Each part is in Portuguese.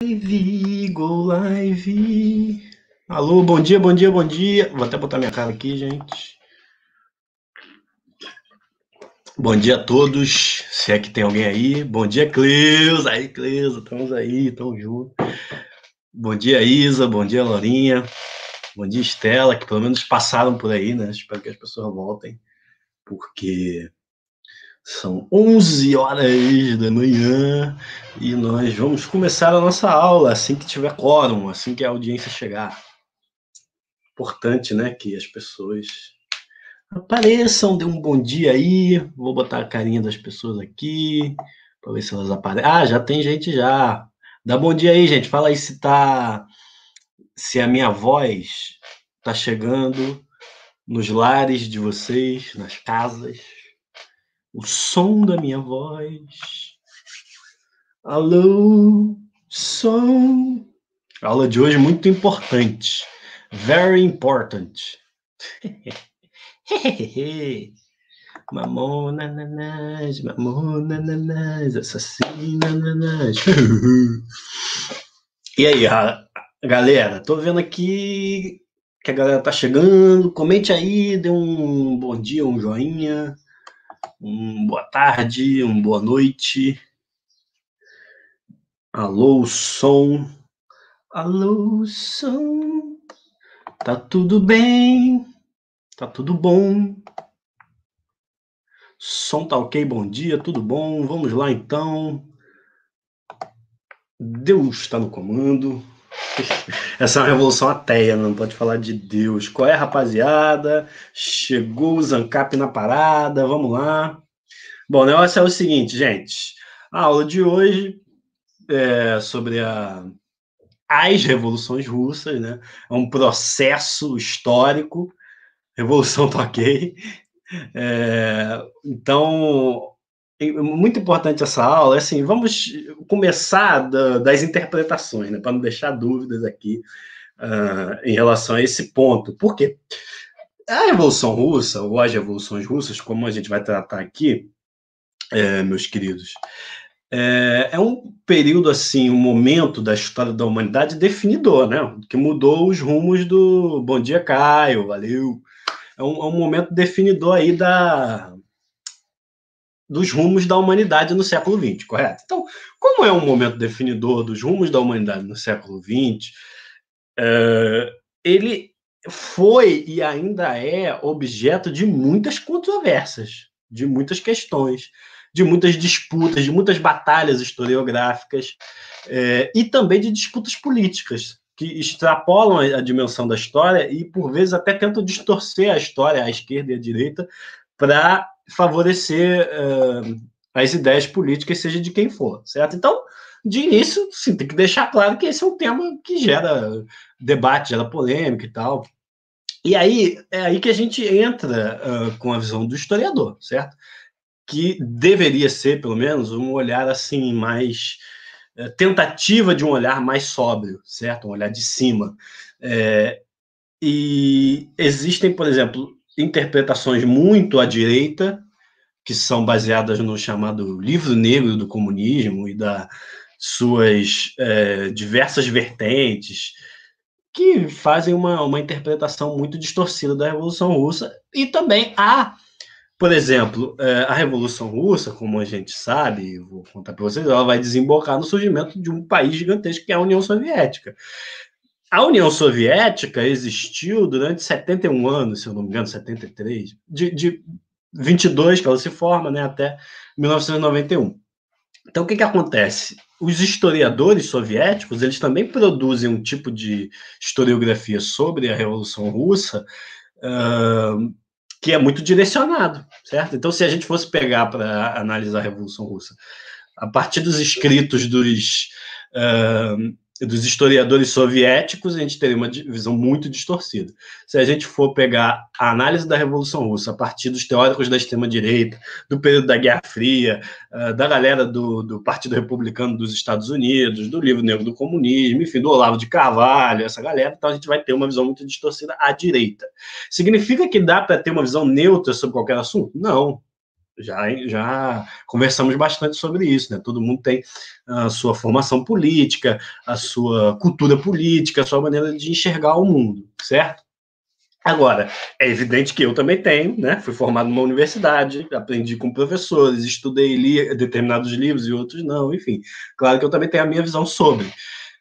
Live, go live. Alô, bom dia, bom dia, bom dia. Vou até botar minha cara aqui, gente. Bom dia a todos. Se é que tem alguém aí. Bom dia, Cleusa. Aí, Cleusa, estamos aí, estamos juntos. Bom dia, Isa. Bom dia, Lorinha, Bom dia, Estela, que pelo menos passaram por aí, né? Espero que as pessoas voltem, porque são 11 horas da manhã e nós vamos começar a nossa aula assim que tiver quórum, assim que a audiência chegar. Importante, né, que as pessoas apareçam, dê um bom dia aí. Vou botar a carinha das pessoas aqui para ver se elas aparecem. Ah, já tem gente já. Dá bom dia aí, gente. Fala aí se tá se a minha voz tá chegando nos lares de vocês, nas casas o som da minha voz. Alô, som. A aula de hoje é muito importante. Very important. mamona nanás, mamona nanás, assassina nanás. e aí, galera? Tô vendo aqui que a galera tá chegando. Comente aí, dê um bom dia, um joinha um boa tarde, um boa noite. Alô, som. Alô, som. Tá tudo bem? Tá tudo bom? Som tá ok, bom dia, tudo bom? Vamos lá então. Deus está no comando. Essa é uma revolução ateia, não pode falar de Deus. Qual é, rapaziada? Chegou o Zancap na parada, vamos lá. Bom, o negócio é o seguinte, gente. A aula de hoje é sobre a, as revoluções russas, né? É um processo histórico. Revolução toquei. Tá é, então, muito importante essa aula, é assim, vamos começar da, das interpretações, né, para não deixar dúvidas aqui uh, em relação a esse ponto. Por quê? A Revolução Russa, ou as Revoluções Russas, como a gente vai tratar aqui, é, meus queridos, é, é, um período, assim, um momento da história da humanidade definidor, né? Que mudou os rumos do Bom Dia Caio, valeu. É um, é um momento definidor aí da, dos rumos da humanidade no século XX, correto? Então, como é um momento definidor dos rumos da humanidade no século XX, uh, é, ele foi e ainda é objeto de muitas controvérsias, de muitas questões, de muitas disputas, de muitas batalhas historiográficas uh, e também de disputas políticas que extrapolam a, dimensão da história e, por vezes, até tentam distorcer a história à esquerda e à direita para favorecer uh, as ideias políticas, seja de quem for, certo? Então, de início, sim, tem que deixar claro que esse é um tema que gera debate, gera polêmica e tal. E aí é aí que a gente entra uh, com a visão do historiador, certo? Que deveria ser, pelo menos, um olhar assim mais eh, tentativa de um olhar mais sóbrio, certo? Um olhar de cima. É, e existem, por exemplo, interpretações muito à direita, que são baseadas no chamado livro negro do comunismo e das suas é, diversas vertentes, que fazem uma, uma interpretação muito distorcida da Revolução Russa. E também há, por exemplo, é, a Revolução Russa, como a gente sabe, vou contar para vocês, ela vai desembocar no surgimento de um país gigantesco que é a União Soviética a União Soviética existiu durante 71 anos, se eu não me engano, 73, de, de 22 que ela se forma, né, até 1991. Então, o que, que acontece? Os historiadores soviéticos, eles também produzem um tipo de historiografia sobre a Revolução Russa uh, que é muito direcionado, certo? Então, se a gente fosse pegar para analisar a Revolução Russa a partir dos escritos dos... Uh, dos historiadores soviéticos, a gente teria uma visão muito distorcida. Se a gente for pegar a análise da Revolução Russa a partir dos teóricos da extrema-direita, do período da Guerra Fria, ah, da galera do, do, Partido Republicano dos Estados Unidos, do Livro Negro do Comunismo, enfim, do Olavo de Carvalho, essa galera, então a gente vai ter uma visão muito distorcida à direita. Significa que dá para ter uma visão neutra sobre qualquer assunto? Não, já, já conversamos bastante sobre isso, né? Todo mundo tem a sua formação política, a sua cultura política, a sua maneira de enxergar o mundo, certo? Agora, é evidente que eu também tenho, né? Fui formado numa universidade, aprendi com professores, estudei li determinados livros e outros não, enfim. Claro que eu também tenho a minha visão sobre.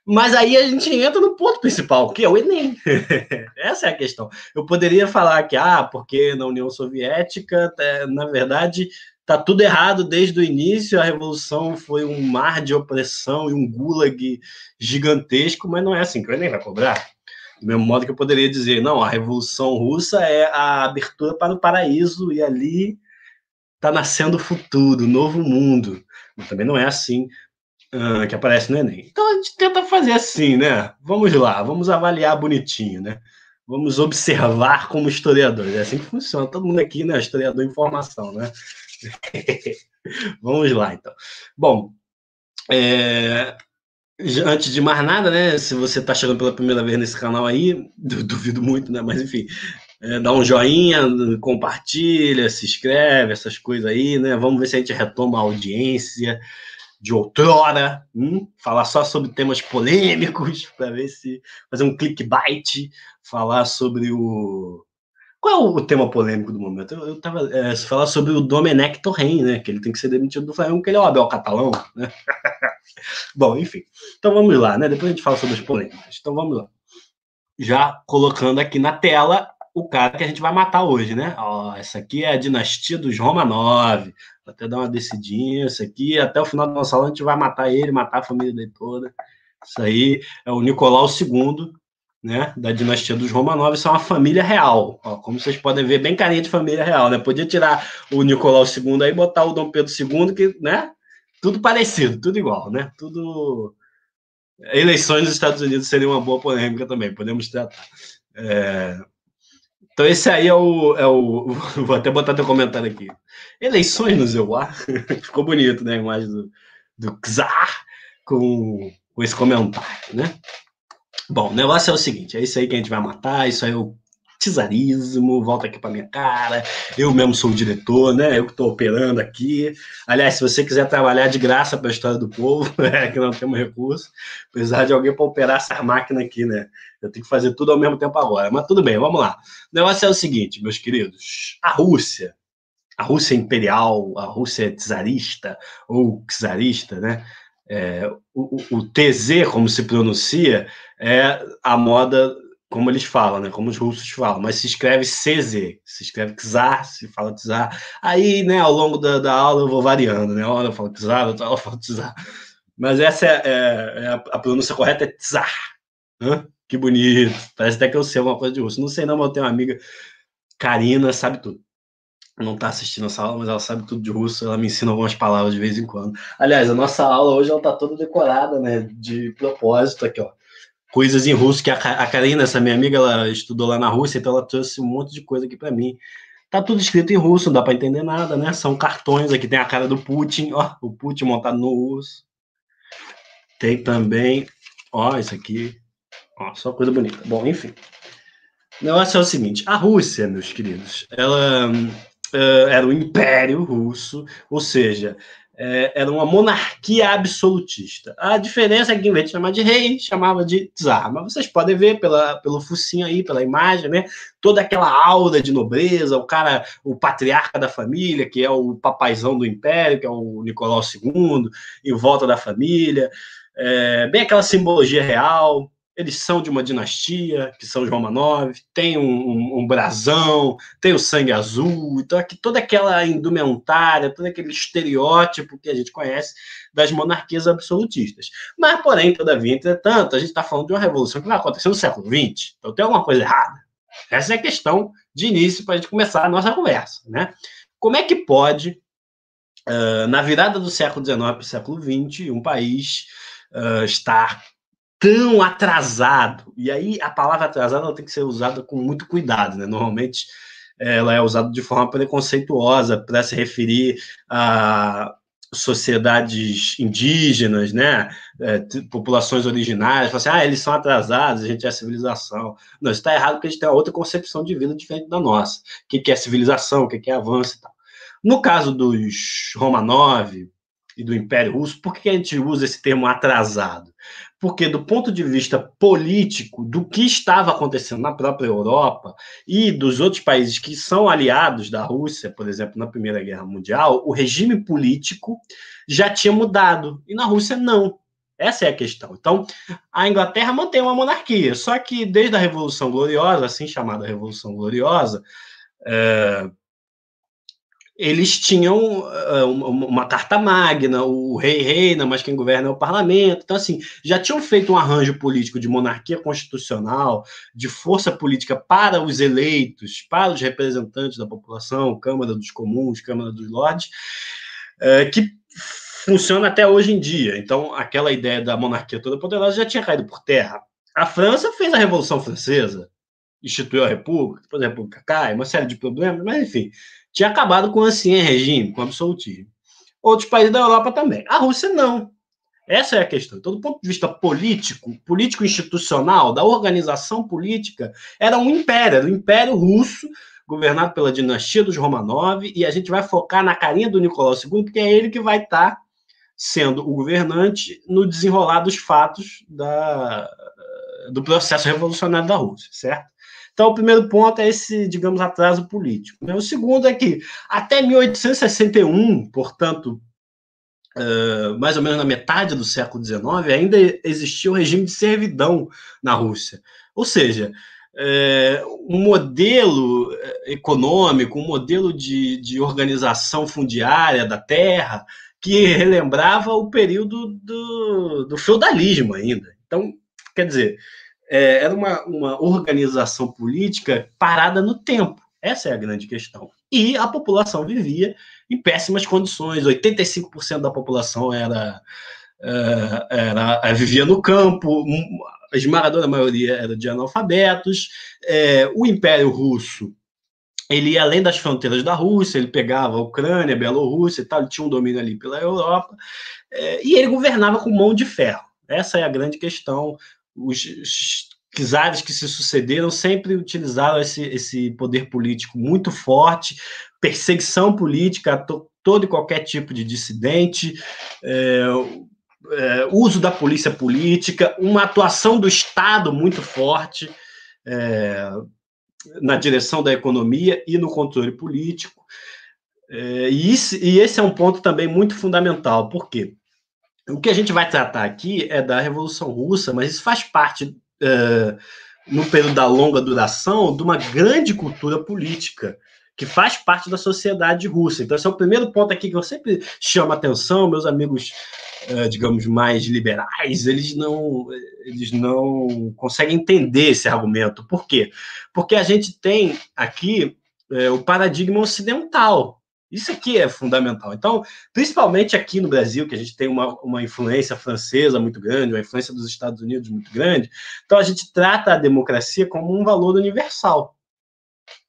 Mas aí a gente entra no ponto principal, que é o Enem. Essa é a questão. Eu poderia falar que, ah, porque na União Soviética, tá, na verdade, tá tudo errado desde o início, a Revolução foi um mar de opressão e um gulag gigantesco, mas não é assim que o Enem vai cobrar. Do mesmo modo que eu poderia dizer, não, a Revolução Russa é a abertura para o paraíso e ali está nascendo o futuro, o novo mundo. Mas também não é assim ah, que aparece no Enem. Então a gente tenta fazer assim, né? Vamos lá, vamos avaliar bonitinho, né? Vamos observar como historiadores. É assim que funciona. Todo mundo aqui, né? Historiador em formação, né? vamos lá, então. Bom, é... antes de mais nada, né? Se você está chegando pela primeira vez nesse canal aí, duvido muito, né? Mas enfim, é, dá um joinha, compartilha, se inscreve, essas coisas aí, né? Vamos ver se a gente retoma a audiência de outrora, hum? falar só sobre temas polêmicos, para ver se. fazer um clickbait, falar sobre o. Qual é o tema polêmico do momento? Eu, eu tava. É, falar sobre o Domenech Torren, né? Que ele tem que ser demitido do Flamengo, que ele é o Abel Catalão, né? Bom, enfim. Então vamos lá, né? Depois a gente fala sobre as polêmicas. Então vamos lá. Já colocando aqui na tela o cara que a gente vai matar hoje, né? Ó, essa aqui é a dinastia dos Romanov até dar uma decidinha, isso aqui, até o final do nosso aula a gente vai matar ele, matar a família dele toda. Isso aí é o Nicolau II, né, da dinastia dos Romanov, isso é uma família real. Ó, como vocês podem ver, bem carinha de família real, né? Podia tirar o Nicolau II aí, botar o Dom Pedro II, que, né? Tudo parecido, tudo igual, né? Tudo. Eleições nos Estados Unidos seria uma boa polêmica também, podemos tratar. É... Então esse aí é o, é o. Vou até botar teu comentário aqui. Eleições no Zewa. Ficou bonito, né? A imagem do, do Czar com, com esse comentário, né? Bom, o negócio é o seguinte: é isso aí que a gente vai matar, isso aí é partizarismo, volta aqui para minha cara, eu mesmo sou o diretor, né? Eu que estou operando aqui. Aliás, se você quiser trabalhar de graça para a história do povo, né? que não temos recurso, precisar de alguém para operar essa máquina aqui, né? Eu tenho que fazer tudo ao mesmo tempo agora. Mas tudo bem, vamos lá. O negócio é o seguinte, meus queridos: a Rússia, a Rússia imperial, a Rússia czarista ou czarista, né? É, o, o TZ, como se pronuncia, é a moda como eles falam, né? Como os russos falam, mas se escreve CZ, se escreve Czar, se fala Czar. Aí, né, ao longo da, da aula eu vou variando, né? Uma hora eu falo Czar, outra hora eu falo Czar. Mas essa é, é, é a, a, pronúncia correta é Czar. Hã? Né? Que bonito. Parece até que eu sei alguma coisa de russo. Não sei não, mas eu tenho uma amiga, Karina, sabe tudo. Não está assistindo essa aula, mas ela sabe tudo de russo. Ela me ensina algumas palavras de vez em quando. Aliás, a nossa aula hoje ela tá toda decorada, né? De propósito aqui, ó coisas em russo, que a, a Karina, essa minha amiga, ela estudou lá na Rússia, então ela trouxe um monte de coisa aqui para mim. Tá tudo escrito em russo, não dá para entender nada, né? São cartões, aqui tem a cara do Putin, ó, o Putin montado no russo. Tem também, ó, isso aqui, ó, só coisa bonita. Bom, enfim. O negócio é o seguinte, a Rússia, meus queridos, ela uh, era o império russo, ou seja, é, era uma monarquia absolutista. A diferença é que, em vez de chamar de rei, chamava de czar. Mas vocês podem ver pela, pelo focinho aí, pela imagem, né? Toda aquela aura de nobreza, o cara, o patriarca da família, que é o papaizão do império, que é o Nicolau II, em volta da família. É, bem aquela simbologia real, eles são de uma dinastia, que são os Romanov, tem um, um, um, brasão, tem o sangue azul, então aqui, toda aquela indumentária, todo aquele estereótipo que a gente conhece das monarquias absolutistas. Mas, porém, todavia, entretanto, a gente está falando de uma revolução que vai acontecer no século XX, então tem alguma coisa errada. Essa é a questão de início para a gente começar a nossa conversa. Né? Como é que pode, uh, na virada do século XIX para o século XX, um país uh, estar tão atrasado. E aí a palavra atrasado ela tem que ser usada com muito cuidado, né? Normalmente ela é usada de forma preconceituosa para se referir a sociedades indígenas, né, é, populações originárias, assim, ah, eles são atrasados, a gente é civilização. Não, está errado porque a gente tem outra concepção de vida diferente da nossa. O que, é civilização, o que, que é avanço e tal. No caso dos Romanov e do Império Russo, por que a gente usa esse termo atrasado? porque do ponto de vista político, do que estava acontecendo na própria Europa e dos outros países que são aliados da Rússia, por exemplo, na Primeira Guerra Mundial, o regime político já tinha mudado, e na Rússia não. Essa é a questão. Então, a Inglaterra mantém uma monarquia, só que desde a Revolução Gloriosa, assim chamada Revolução Gloriosa, é, eles tinham uh, uma carta magna, o rei reina, mas quem governa é o parlamento. Então, assim, já tinham feito um arranjo político de monarquia constitucional, de força política para os eleitos, para os representantes da população, Câmara dos Comuns, Câmara dos Lordes, uh, que funciona até hoje em dia. Então, aquela ideia da monarquia toda poderosa já tinha caído por terra. A França fez a Revolução Francesa, instituiu a República, depois a República cai, uma série de problemas, mas enfim, tinha acabado com o Ancien regime, com o absolutismo. Outros países da Europa também. A Rússia não. Essa é a questão. Então, do ponto de vista político, político institucional, da organização política, era um império, era o um Império Russo, governado pela dinastia dos Romanov, e a gente vai focar na carinha do Nicolau II, porque é ele que vai estar tá sendo o governante no desenrolar dos fatos da, do processo revolucionário da Rússia, certo? Então, o primeiro ponto é esse, digamos, atraso político. Né? O segundo é que, até 1861, portanto, uh, mais ou menos na metade do século XIX, ainda existia o regime de servidão na Rússia. Ou seja, uh, um modelo eh, econômico, um modelo de, de organização fundiária da terra que relembrava o período do, do feudalismo ainda. Então, Quer dizer, é, era uma, uma organização política parada no tempo. Essa é a grande questão. E a população vivia em péssimas condições. 85% da população era, é, era, era, é, vivia no campo, a esmagadora maioria era de analfabetos. É, o Império Russo ele ia além das fronteiras da Rússia, ele pegava a Ucrânia, a Bielorrússia e tal, ele tinha um domínio ali pela Europa, é, e ele governava com mão de ferro. Essa é a grande questão os czares que se sucederam sempre utilizaram esse, esse poder político muito forte, perseguição política a to, todo e qualquer tipo de dissidente, é, é, uso da polícia política, uma atuação do Estado muito forte é, na direção da economia e no controle político. É, e, isso, e, esse é um ponto também muito fundamental, porque o que a gente vai tratar aqui é da Revolução Russa, mas isso faz parte, é, no período da longa duração, de uma grande cultura política que faz parte da sociedade russa. Então, esse é o primeiro ponto aqui que eu sempre chamo atenção, meus amigos, é, digamos, mais liberais, eles não, eles não conseguem entender esse argumento. Por quê? Porque a gente tem aqui é, o paradigma ocidental, isso aqui é fundamental. Então, principalmente aqui no Brasil, que a gente tem uma, uma influência francesa muito grande, uma influência dos Estados Unidos muito grande, então a gente trata a democracia como um valor universal.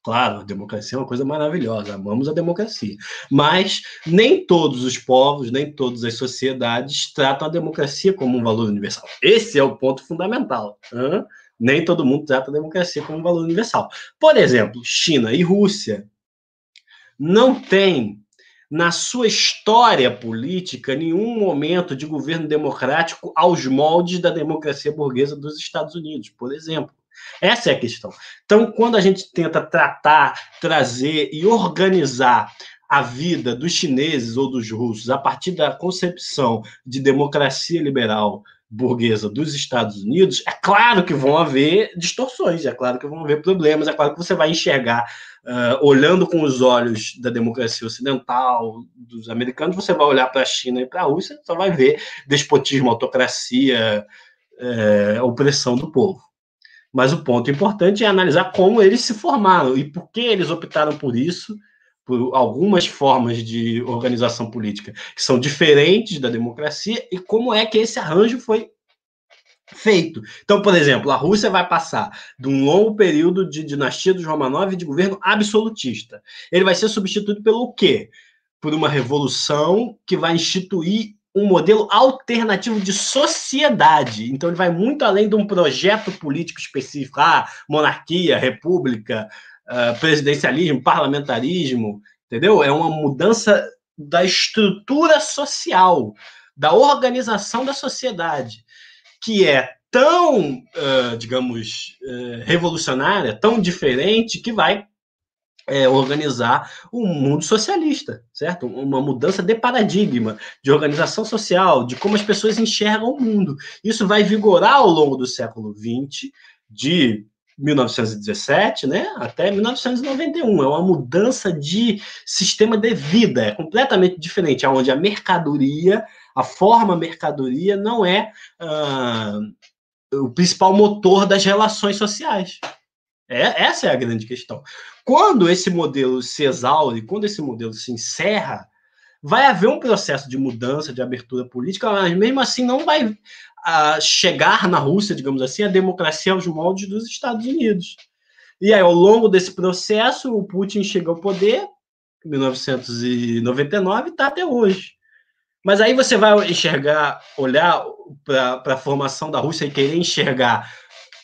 Claro, a democracia é uma coisa maravilhosa, amamos a democracia. Mas nem todos os povos, nem todas as sociedades tratam a democracia como um valor universal. Esse é o ponto fundamental. Hein? Nem todo mundo trata a democracia como um valor universal. Por exemplo, China e Rússia não tem na sua história política nenhum momento de governo democrático aos moldes da democracia burguesa dos Estados Unidos, por exemplo. Essa é a questão. Então, quando a gente tenta tratar, trazer e organizar a vida dos chineses ou dos russos a partir da concepção de democracia liberal burguesa dos Estados Unidos, é claro que vão haver distorções, é claro que vão haver problemas, é claro que você vai enxergar, uh, olhando com os olhos da democracia ocidental, dos americanos, você vai olhar para a China e para a Rússia, só vai ver despotismo, autocracia, uh, opressão do povo. Mas o ponto importante é analisar como eles se formaram e por que eles optaram por isso por algumas formas de organização política que são diferentes da democracia e como é que esse arranjo foi feito. Então, por exemplo, a Rússia vai passar de um longo período de dinastia dos Romanov e de governo absolutista. Ele vai ser substituído pelo quê? Por uma revolução que vai instituir um modelo alternativo de sociedade. Então, ele vai muito além de um projeto político específico, ah, monarquia, república, eh, presidencialismo, parlamentarismo, entendeu? É uma mudança da estrutura social, da organização da sociedade, que é tão, uh, digamos, uh, revolucionária, tão diferente, que vai é, organizar o um mundo socialista, certo? Uma mudança de paradigma, de organização social, de como as pessoas enxergam o mundo. Isso vai vigorar ao longo do século XX, de 1917, né, até 1991. É uma mudança de sistema de vida, é completamente diferente, onde a mercadoria, a forma mercadoria, não é uh, o principal motor das relações sociais. É, essa é a grande questão. Quando esse modelo se exaure, quando esse modelo se encerra, vai haver um processo de mudança, de abertura política, mas mesmo assim não vai a chegar na Rússia, digamos assim, a democracia aos moldes dos Estados Unidos. E aí, ao longo desse processo, o Putin chega ao poder, em 1999, está até hoje. Mas aí você vai enxergar, olhar para a formação da Rússia e querer enxergar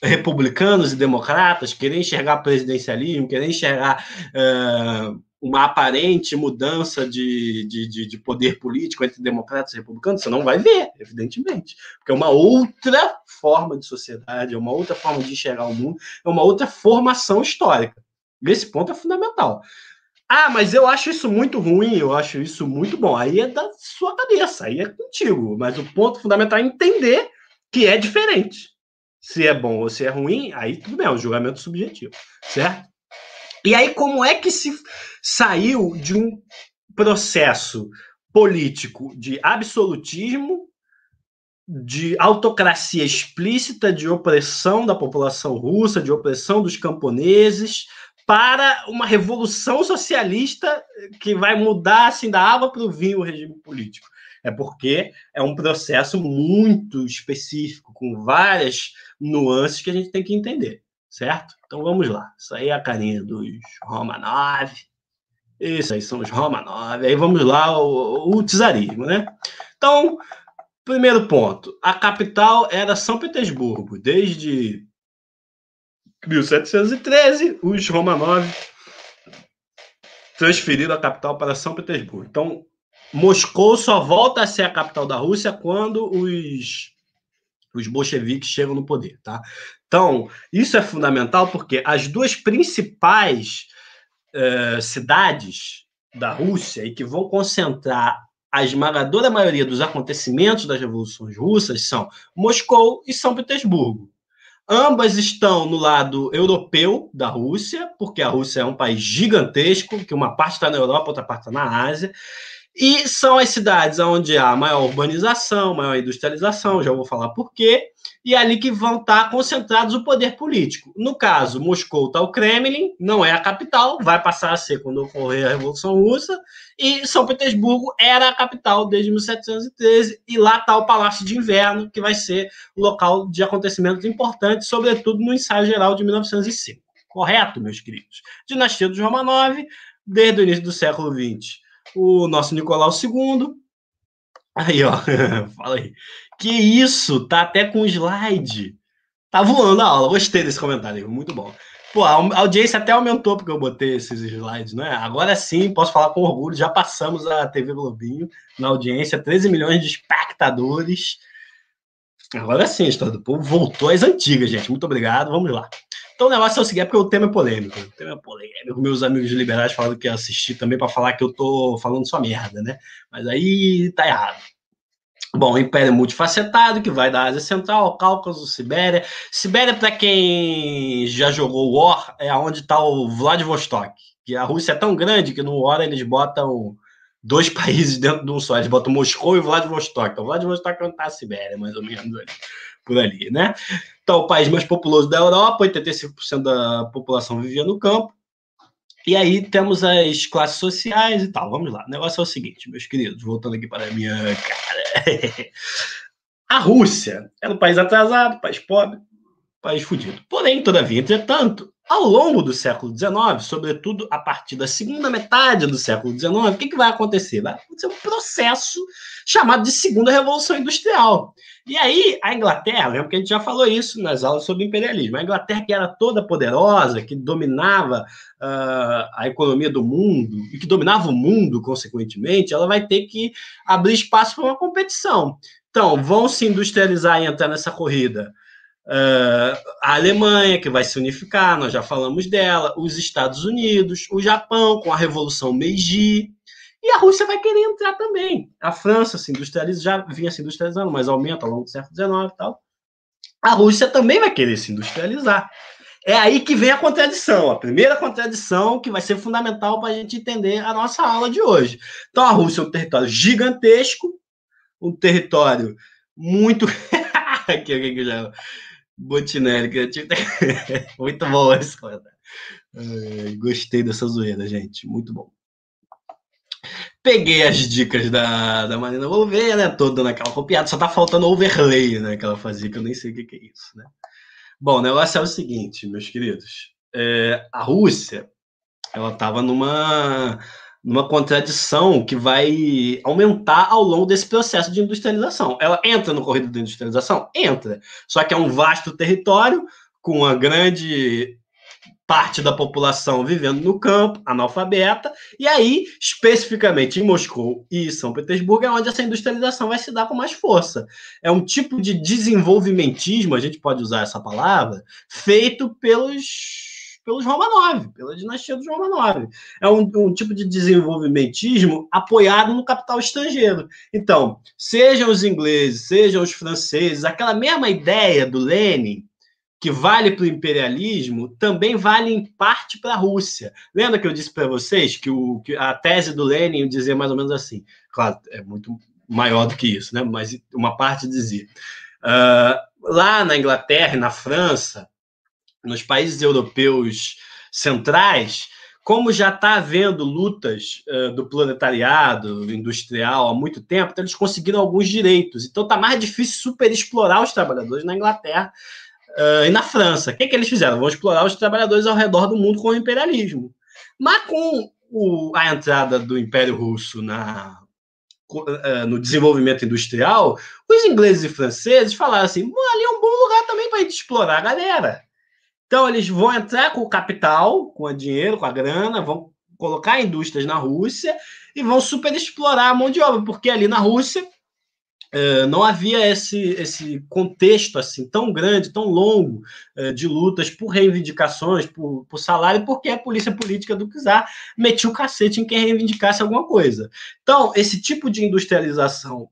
republicanos e democratas, querer enxergar presidencialismo, querer enxergar uh, uma aparente mudança de, de, de, poder político entre democratas e republicanos, você não vai ver, evidentemente. Porque é uma outra forma de sociedade, é uma outra forma de enxergar o mundo, é uma outra formação histórica. Nesse esse ponto é fundamental. Ah, mas eu acho isso muito ruim, eu acho isso muito bom. Aí é da sua cabeça, aí é contigo. Mas o ponto fundamental é entender que é diferente. Se é bom ou se é ruim, aí tudo bem, é um julgamento subjetivo, certo? E aí, como é que se saiu de um processo político de absolutismo, de autocracia explícita, de opressão da população russa, de opressão dos camponeses, para uma revolução socialista que vai mudar assim da água para o vinho o regime político. É porque é um processo muito específico, com várias nuances que a gente tem que entender certo? Então vamos lá. Isso aí é a carinha dos Romanov. Isso aí são os Romanov. Aí vamos lá, o, o czarismo, né? Então, primeiro ponto. A capital era São Petersburgo. Desde 1713, os Romanov transferiram a capital para São Petersburgo. Então, Moscou só volta a ser a capital da Rússia quando os os bolcheviques chegam no poder, tá? Então, isso é fundamental porque as duas principais uh, cidades da Rússia e que vão concentrar a esmagadora maioria dos acontecimentos das revoluções russas são Moscou e São Petersburgo. Ambas estão no lado europeu da Rússia, porque a Rússia é um país gigantesco, que uma parte está na Europa, outra parte está na Ásia, e são as cidades onde há maior urbanização, maior industrialização, já vou falar por quê, e é ali que vão estar concentrados o poder político. No caso, Moscou está o Kremlin, não é a capital, vai passar a ser quando ocorrer a Revolução Russa, e São Petersburgo era a capital desde 1713, e lá está o Palácio de Inverno, que vai ser o local de acontecimentos importantes, sobretudo no ensaio geral de 1905. Correto, meus queridos? Dinastia dos Romanov, desde o início do século XX o nosso Nicolau II. Aí, ó, fala aí. Que isso, tá até com slide. Tá voando a aula. Gostei desse comentário, muito bom. Pô, a audiência até aumentou porque eu botei esses slides, né? Agora sim, posso falar com orgulho, já passamos a TV Globinho na audiência, 13 milhões de espectadores. Agora sim, a História do Povo voltou às antigas, gente. Muito obrigado, vamos lá. Então o negócio é o seguinte, é porque o tema é polêmico. O tema é polêmico. Meus amigos liberais falaram que assistir também para falar que eu tô falando só merda, né? Mas aí tá errado. Bom, império multifacetado que vai da Ásia Central, Cáucaso, Sibéria. Sibéria, para quem já jogou War, é onde está o Vladivostok. Que a Rússia é tão grande que no War eles botam dois países dentro de um só. Eles botam Moscou e Vladivostok. Então, Vladivostok é onde está a Sibéria, mais ou menos, ali, por ali, né? Então, o país mais populoso da Europa, 85% da população vivia no campo. E aí temos as classes sociais e tal. Vamos lá. O negócio é o seguinte, meus queridos, voltando aqui para a minha cara. A Rússia era é um país atrasado, país pobre, país fudido. Porém, todavia, entretanto, ao longo do século XIX, sobretudo a partir da segunda metade do século XIX, o que, que vai acontecer? Vai acontecer um processo chamado de Segunda Revolução Industrial. E aí, a Inglaterra, lembra que a gente já falou isso nas aulas sobre imperialismo, a Inglaterra que era toda poderosa, que dominava uh, a economia do mundo, e que dominava o mundo, consequentemente, ela vai ter que abrir espaço para uma competição. Então, vão se industrializar e entrar nessa corrida Uh, a Alemanha, que vai se unificar, nós já falamos dela, os Estados Unidos, o Japão com a Revolução Meiji, e a Rússia vai querer entrar também. A França se industrializa, já vinha se industrializando, mas aumenta ao longo do século XIX e tal. A Rússia também vai querer se industrializar. É aí que vem a contradição, a primeira contradição que vai ser fundamental para a gente entender a nossa aula de hoje. Então, a Rússia é um território gigantesco, um território muito. que, que, que já Botinelli, que muito bom essa é, Gostei dessa zoeira, gente. Muito bom. Peguei as dicas da, da Marina Gouveia, né? Toda naquela copiada, só tá faltando overlay, né? Que ela fazia, que eu nem sei o que, que é isso, né? Bom, o negócio é o seguinte, meus queridos. É, a Rússia, ela tava numa numa contradição que vai aumentar ao longo desse processo de industrialização. Ela entra no corrido da industrialização? Entra. Só que é um vasto território com uma grande parte da população vivendo no campo, analfabeta, e aí, especificamente em Moscou e São Petersburgo, é onde essa industrialização vai se dar com mais força. É um tipo de desenvolvimentismo, a gente pode usar essa palavra, feito pelos pelos Romanov, pela dinastia dos Romanov. É um, um tipo de desenvolvimentismo apoiado no capital estrangeiro. Então, sejam os ingleses, sejam os franceses, aquela mesma ideia do Lenin, que vale para o imperialismo também vale em parte para a Rússia. Lembra que eu disse para vocês que, o, que a tese do Lenin dizia mais ou menos assim? Claro, é muito maior do que isso, né? mas uma parte dizia. Uh, lá na Inglaterra e na França, nos países europeus centrais, como já está havendo lutas uh, do proletariado industrial há muito tempo, então eles conseguiram alguns direitos. Então está mais difícil superexplorar os trabalhadores na Inglaterra uh, e na França. O que, é que eles fizeram? Vão explorar os trabalhadores ao redor do mundo com o imperialismo. Mas com o, a entrada do Império Russo na, eh, no desenvolvimento industrial, os ingleses e franceses falaram assim: ali é um bom lugar também para a gente explorar a galera. Então, eles vão entrar com o capital, com o dinheiro, com a grana, vão colocar indústrias na Rússia e vão superexplorar a mão de obra, porque ali na Rússia é, não havia esse, esse contexto assim tão grande, tão longo é, de lutas por reivindicações, por, por, salário, porque a polícia política do Czar metia o cacete em quem reivindicasse alguma coisa. Então, esse tipo de industrialização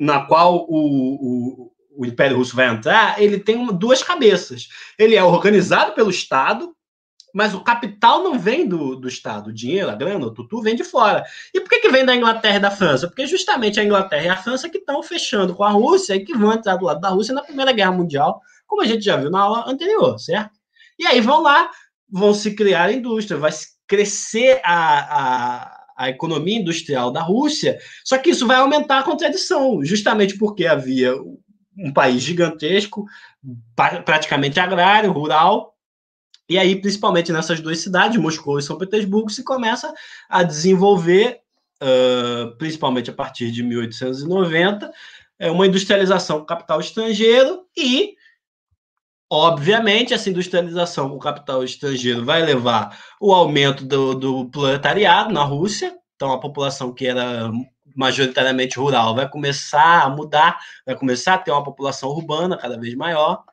na qual o, o o Império Russo vai entrar, ele tem duas cabeças. Ele é organizado pelo Estado, mas o capital não vem do, do Estado. O dinheiro, a grana, o tutu vem de fora. E por que, que vem da Inglaterra e da França? Porque justamente a Inglaterra e a França que estão fechando com a Rússia e que vão entrar do lado da Rússia na Primeira Guerra Mundial, como a gente já viu na aula anterior, certo? E aí vão lá, vão se criar indústria, vai crescer a, a, a economia industrial da Rússia, só que isso vai aumentar a contradição, justamente porque havia um país gigantesco, praticamente agrário, rural. E aí, principalmente nessas duas cidades, Moscou e São Petersburgo, se começa a desenvolver, uh, principalmente a partir de 1890, é, uma industrialização com capital estrangeiro e, obviamente, essa industrialização com capital estrangeiro vai levar o aumento do, do proletariado na Rússia. Então, a população que era majoritariamente rural, vai começar a mudar, vai começar a ter uma população urbana cada vez maior,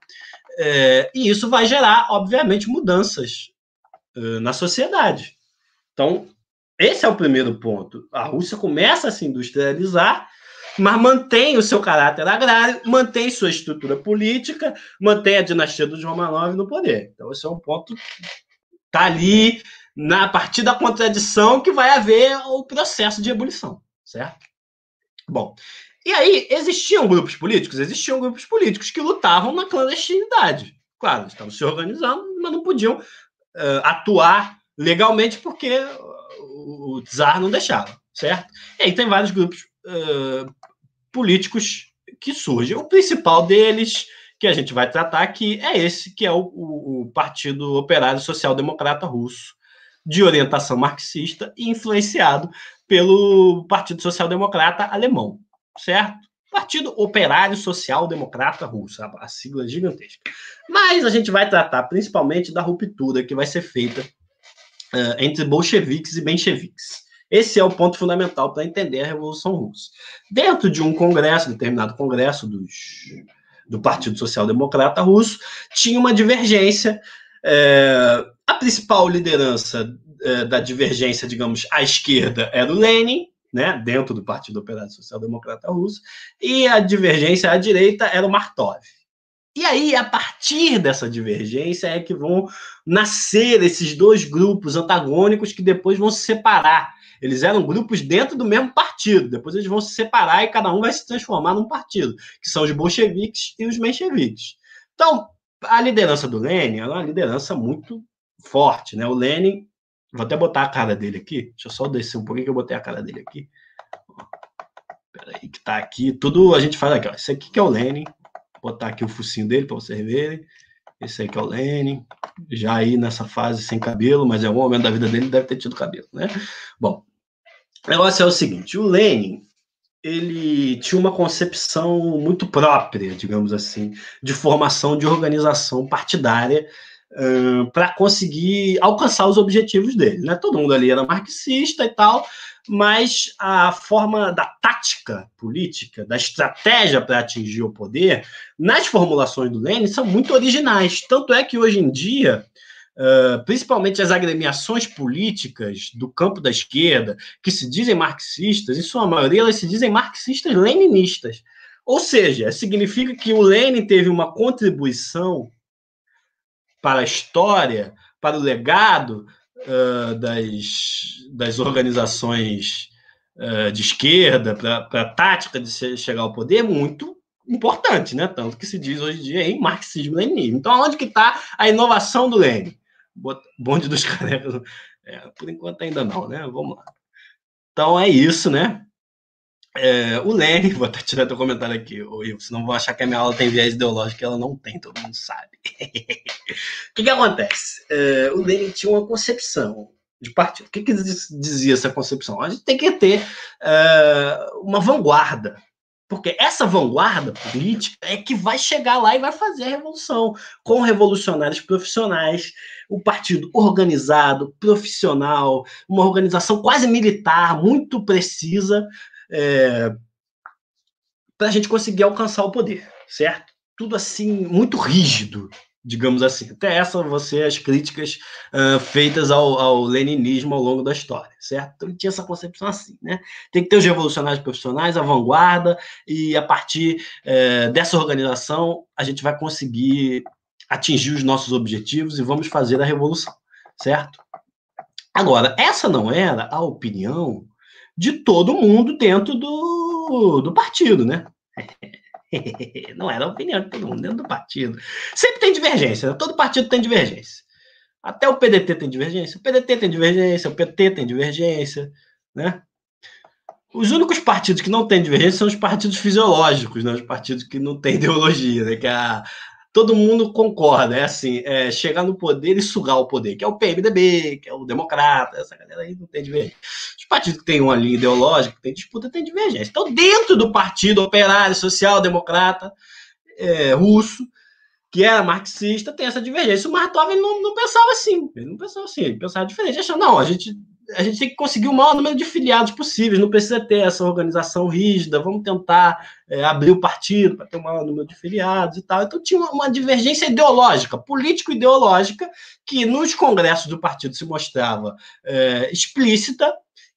é, e isso vai gerar, obviamente, mudanças é, na sociedade. Então, esse é o primeiro ponto. A Rússia começa a se industrializar, mas mantém o seu caráter agrário, mantém sua estrutura política, mantém a dinastia dos Romanov no poder. Então, esse é um ponto tá ali na a partir da contradição que vai haver o processo de ebulição certo? Bom, e aí existiam grupos políticos? Existiam grupos políticos que lutavam na clandestinidade. Claro, estavam se organizando, mas não podiam uh, atuar legalmente porque o, o czar não deixava, certo? E aí tem vários grupos uh, políticos que surgem. O principal deles, que a gente vai tratar aqui, é esse, que é o, o, o Partido Operário Social Democrata Russo, de orientação marxista, influenciado pelo Partido Social Democrata alemão, certo? Partido Operário Social Democrata Russo, a sigla é gigantesca. Mas a gente vai tratar principalmente da ruptura que vai ser feita uh, entre bolcheviques e bencheviques. Esse é o ponto fundamental para entender a Revolução Russa. Dentro de um congresso, determinado congresso dos, do Partido Social Democrata Russo, tinha uma divergência. É, a principal liderança é, da divergência, digamos, à esquerda era é o Lenin, né, dentro do Partido Operário Social Democrata Russo, e a divergência à direita era é o Martov. E aí, a partir dessa divergência, é que vão nascer esses dois grupos antagônicos que depois vão se separar. Eles eram grupos dentro do mesmo partido, depois eles vão se separar e cada um vai se transformar num partido, que são os bolcheviques e os mencheviques. Então, a liderança do Lenin era uma liderança muito forte. Né? O Lenin Vou até botar a cara dele aqui. Deixa eu só descer um pouquinho que eu botei a cara dele aqui. aí, que tá aqui. Tudo a gente faz aqui, ó. Esse aqui que é o Lenin. Vou botar aqui o focinho dele para vocês verem. Esse aqui é o Lenin. Já aí nessa fase sem cabelo, mas em algum momento da vida dele deve ter tido cabelo, né? Bom, o negócio é o seguinte: o Lenin, ele tinha uma concepção muito própria, digamos assim, de formação de organização partidária para conseguir alcançar os objetivos dele. Né? Todo mundo ali era marxista e tal, mas a forma da tática política, da estratégia para atingir o poder, nas formulações do Lenin são muito originais. Tanto é que hoje em dia. Uh, principalmente as agremiações políticas do campo da esquerda, que se dizem marxistas, em sua maioria elas se dizem marxistas-leninistas. Ou seja, significa que o Lenin teve uma contribuição para a história, para o legado uh, das, das organizações uh, de esquerda, para a tática de chegar ao poder, é muito importante, né? Tanto que se diz hoje em dia em marxismo-leninismo. Então, aonde que está a inovação do Lênin? Bonde dos canecas. É, por enquanto ainda não, né? Vamos lá. Então é isso, né? É, o Lenny, vou até tirar teu comentário aqui, ô Ivo, senão vou achar que a minha aula tem viés ideológico, ela não tem, todo mundo sabe. o que, que acontece? É, o Lenny tinha uma concepção de partido. O que, que dizia essa concepção? A gente tem que ter é, uma vanguarda. Porque essa vanguarda política é que vai chegar lá e vai fazer a revolução com revolucionários profissionais, o partido organizado, profissional, uma organização quase militar, muito precisa, é, para a gente conseguir alcançar o poder, certo? Tudo assim, muito rígido, digamos assim. Até essa você as críticas uh, feitas ao, ao, leninismo ao longo da história, certo? Então tinha essa concepção assim, né? Tem que ter os revolucionários profissionais, a vanguarda, e a partir uh, dessa organização a gente vai conseguir atingir os nossos objetivos e vamos fazer a revolução, certo? Agora, essa não era a opinião de todo mundo dentro do, do partido, né? Não era a opinião de todo mundo dentro do partido. Sempre tem divergência, né? todo partido tem divergência. Até o PDT tem divergência, o PDT tem divergência, o PT tem divergência, né? Os únicos partidos que não têm divergência são os partidos fisiológicos, né? os partidos que não têm ideologia, né? que é a, todo mundo concorda, é assim, é chegar no poder e sugar o poder, que é o PMDB, que é o Democrata, essa galera aí não tem divergência. Os partidos que têm uma linha ideológica, que tem disputa, tem divergência. Então, dentro do partido operário, social, democrata, é, russo, que era marxista, tem essa divergência. O Martov não, não pensava assim, ele não pensava assim, ele pensava diferente, achando, não, a gente a gente tem que conseguir o maior número de filiados possíveis, não precisa ter essa organização rígida, vamos tentar é, abrir o partido para ter o maior número de filiados e tal. Então tinha uma, uma divergência ideológica, político-ideológica, que nos congressos do partido se mostrava é, explícita,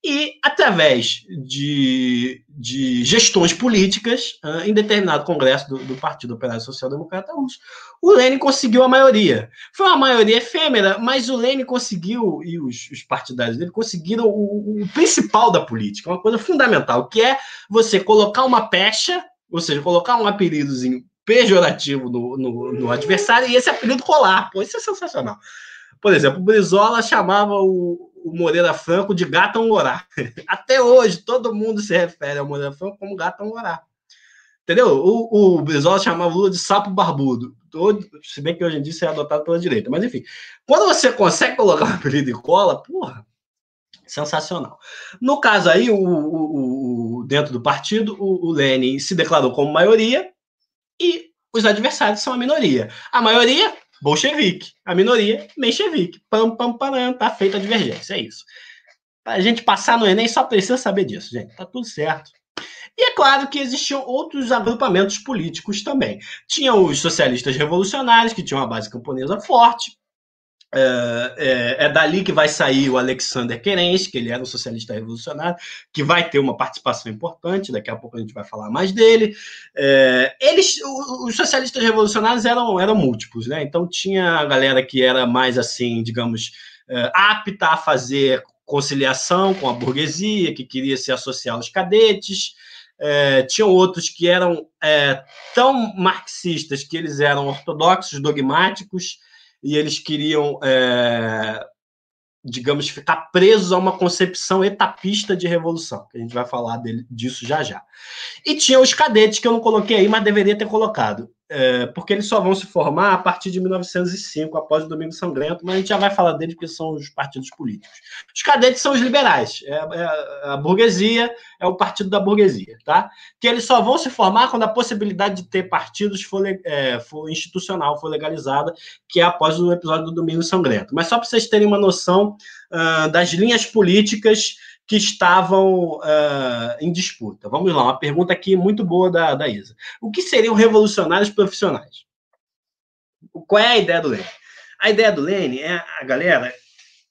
e através de, de gestões políticas uh, em determinado congresso do, do, Partido Operário Social Democrata Russo, o Lênin conseguiu a maioria. Foi uma maioria efêmera, mas o Lênin conseguiu, e os, os partidários dele conseguiram o, o, principal da política, uma coisa fundamental, que é você colocar uma pecha, ou seja, colocar um apelidozinho pejorativo no, no, no adversário e esse apelido colar. Pô, isso é sensacional. Por exemplo, o Brizola chamava o, o Moreira Franco de gato Lorá. Até hoje, todo mundo se refere ao Moreira Franco como gato Lorá. Entendeu? O, o Brizola chamava Lula de sapo barbudo. Todo, se bem que hoje em dia isso é adotado pela direita. Mas enfim, quando você consegue colocar um apelido em cola, porra, sensacional. No caso aí, o, o, o dentro do partido, o, o se declarou como maioria e os adversários são a minoria. A maioria bolchevique. A minoria, menchevique. Pam, pam, pam tá feita a divergência, é isso. A gente passar no Enem só precisa saber disso, gente. Tá tudo certo. E é claro que existiam outros agrupamentos políticos também. tinham os socialistas revolucionários, que tinham uma base camponesa forte, é, é, é, dali que vai sair o Alexander Kerens, que ele era um socialista revolucionário, que vai ter uma participação importante, daqui a pouco a gente vai falar mais dele. É, eles, os socialistas revolucionários eram, eram múltiplos, né? Então tinha a galera que era mais assim, digamos, é, apta a fazer conciliação com a burguesia, que queria se associar aos cadetes. É, tinham outros que eram é, tão marxistas que eles eram ortodoxos, dogmáticos, e eles queriam, é, digamos, ficar presos a uma concepção etapista de revolução, a gente vai falar dele, disso já já. E tinha os cadetes que eu não coloquei aí, mas deveria ter colocado é, porque eles só vão se formar a partir de 1905, após o Domingo Sangrento, mas a gente já vai falar dele porque são os partidos políticos. Os cadetes são os liberais, é, é a burguesia é o partido da burguesia, tá? Que eles só vão se formar quando a possibilidade de ter partidos for, é, for institucional for legalizada, que é após o episódio do Domingo Sangrento. Mas só para vocês terem uma noção uh, das linhas políticas que estavam uh, em disputa. Vamos lá, uma pergunta aqui muito boa da, da Isa. O que seriam revolucionários profissionais? Qual é a ideia do Lênin? A ideia do Lênin é a galera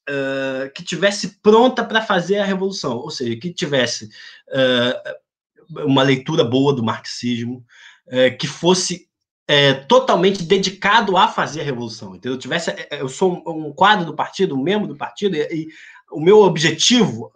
uh, que tivesse pronta para fazer a revolução, ou seja, que tivesse uh, uma leitura boa do marxismo, eh, que fosse é, totalmente dedicado a fazer a revolução, entendeu? Eu tivesse, eh, eu sou um, um quadro do partido, um membro do partido, e, e, o meu objetivo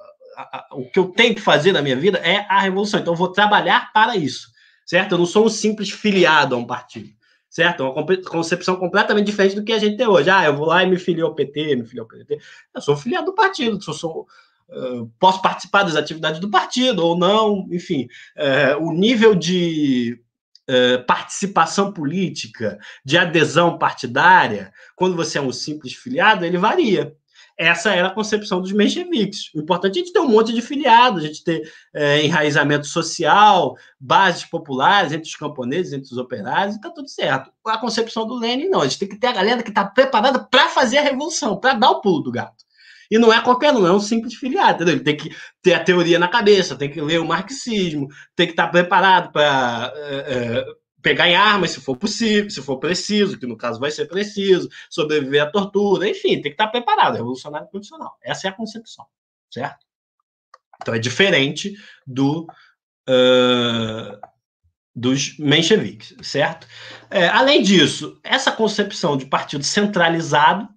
o que eu tenho que fazer na minha vida é a revolução. Então, eu vou trabalhar para isso, certo? Eu não sou um simples filiado a um partido, certo? É uma concepção completamente diferente do que a gente tem hoje. Ah, eu vou lá e me filio ao PT, me filio ao PT. Eu sou filiado do partido, eu sou, uh, posso participar das atividades do partido ou não, enfim. Uh, o nível de Uh, participação política, de adesão partidária, quando você é um simples filiado, ele varia, essa era a concepção dos mencheviques. O importante é a gente ter um monte de filiados, a gente ter é, enraizamento social, bases populares entre os camponeses, entre os operários, e tá tudo certo. A concepção do Lenin, não. A gente tem que ter a galera que está preparada para fazer a revolução, para dar o pulo do gato. E não é qualquer um, é um simples filiado, entendeu? Ele tem que ter a teoria na cabeça, tem que ler o marxismo, tem que estar tá preparado para. É, é, pegar em armas se for possível, se for preciso, que no caso vai ser preciso, sobreviver à tortura, enfim, tem que estar preparado, é revolucionário condicional. Essa é a concepção, certo? Então é diferente do uh, dos mencheviques, certo? É, além disso, essa concepção de partido centralizado,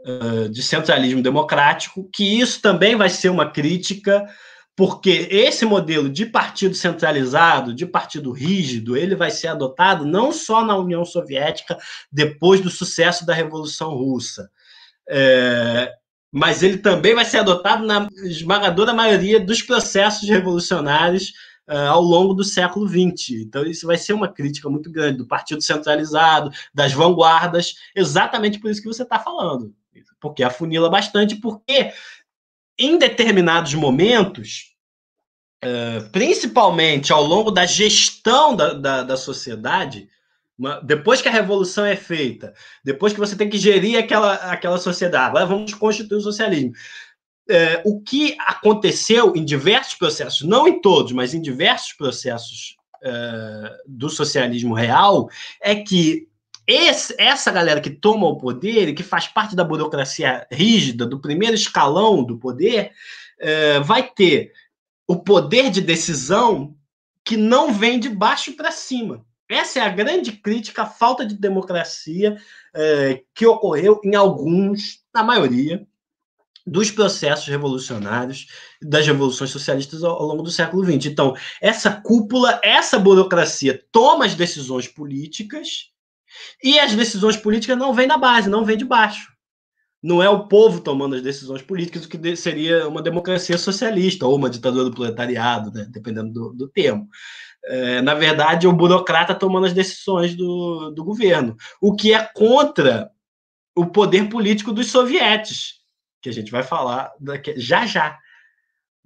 uh, de centralismo democrático, que isso também vai ser uma crítica porque esse modelo de partido centralizado, de partido rígido, ele vai ser adotado não só na União Soviética depois do sucesso da Revolução Russa, é, mas ele também vai ser adotado na esmagadora maioria dos processos revolucionários uh, ao longo do século XX. Então, isso vai ser uma crítica muito grande do partido centralizado, das vanguardas, exatamente por isso que você está falando. Porque afunila bastante, porque em determinados momentos, uh, principalmente ao longo da gestão da, da, da sociedade, uma, depois que a revolução é feita, depois que você tem que gerir aquela, aquela sociedade, agora vamos constituir o socialismo. É, o que aconteceu em diversos processos, não em todos, mas em diversos processos é, do socialismo real, é que esse, essa galera que toma o poder, e que faz parte da burocracia rígida, do primeiro escalão do poder, é, vai ter o poder de decisão que não vem de baixo para cima. Essa é a grande crítica à falta de democracia é, que ocorreu em alguns, na maioria, dos processos revolucionários, das revoluções socialistas ao, ao, longo do século XX. Então, essa cúpula, essa burocracia toma as decisões políticas e as decisões políticas não vêm da base, não vêm de baixo. Não é o povo tomando as decisões políticas, o que seria uma democracia socialista ou uma ditadura do proletariado, né? dependendo do, do termo. É, na verdade, é o burocrata tomando as decisões do, do governo, o que é contra o poder político dos sovietes, que a gente vai falar daqui, já já.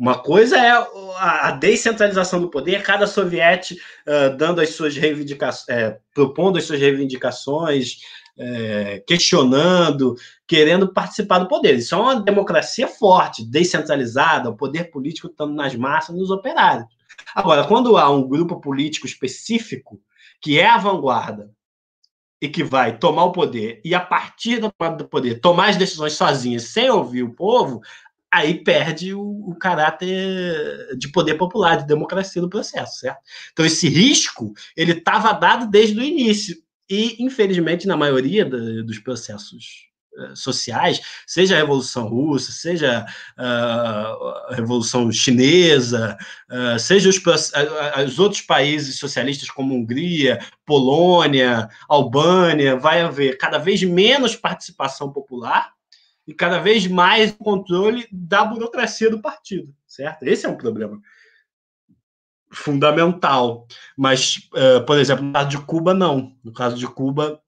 Uma coisa é a descentralização do poder, cada soviete uh, dando as suas reivindicações, eh, propondo as suas reivindicações, eh, questionando, querendo participar do poder. Isso é uma democracia forte, descentralizada, o poder político estando nas massas, nos operários. Agora, quando há um grupo político específico que é a vanguarda e que vai tomar o poder e, a partir do poder, tomar as decisões sozinha, sem ouvir o povo, aí perde o, o, caráter de poder popular, de democracia do processo, certo? Então esse risco ele estava dado desde o início e infelizmente na maioria da, dos processos eh, sociais, seja a Revolução Russa, seja ah, a Revolução Chinesa, ah, seja os, os outros países socialistas como Hungria, Polônia, Albânia, vai haver cada vez menos participação popular e cada vez mais o controle da burocracia do partido, certo? Esse é um problema fundamental. Mas, uh, por exemplo, no caso de Cuba, não. No caso de Cuba,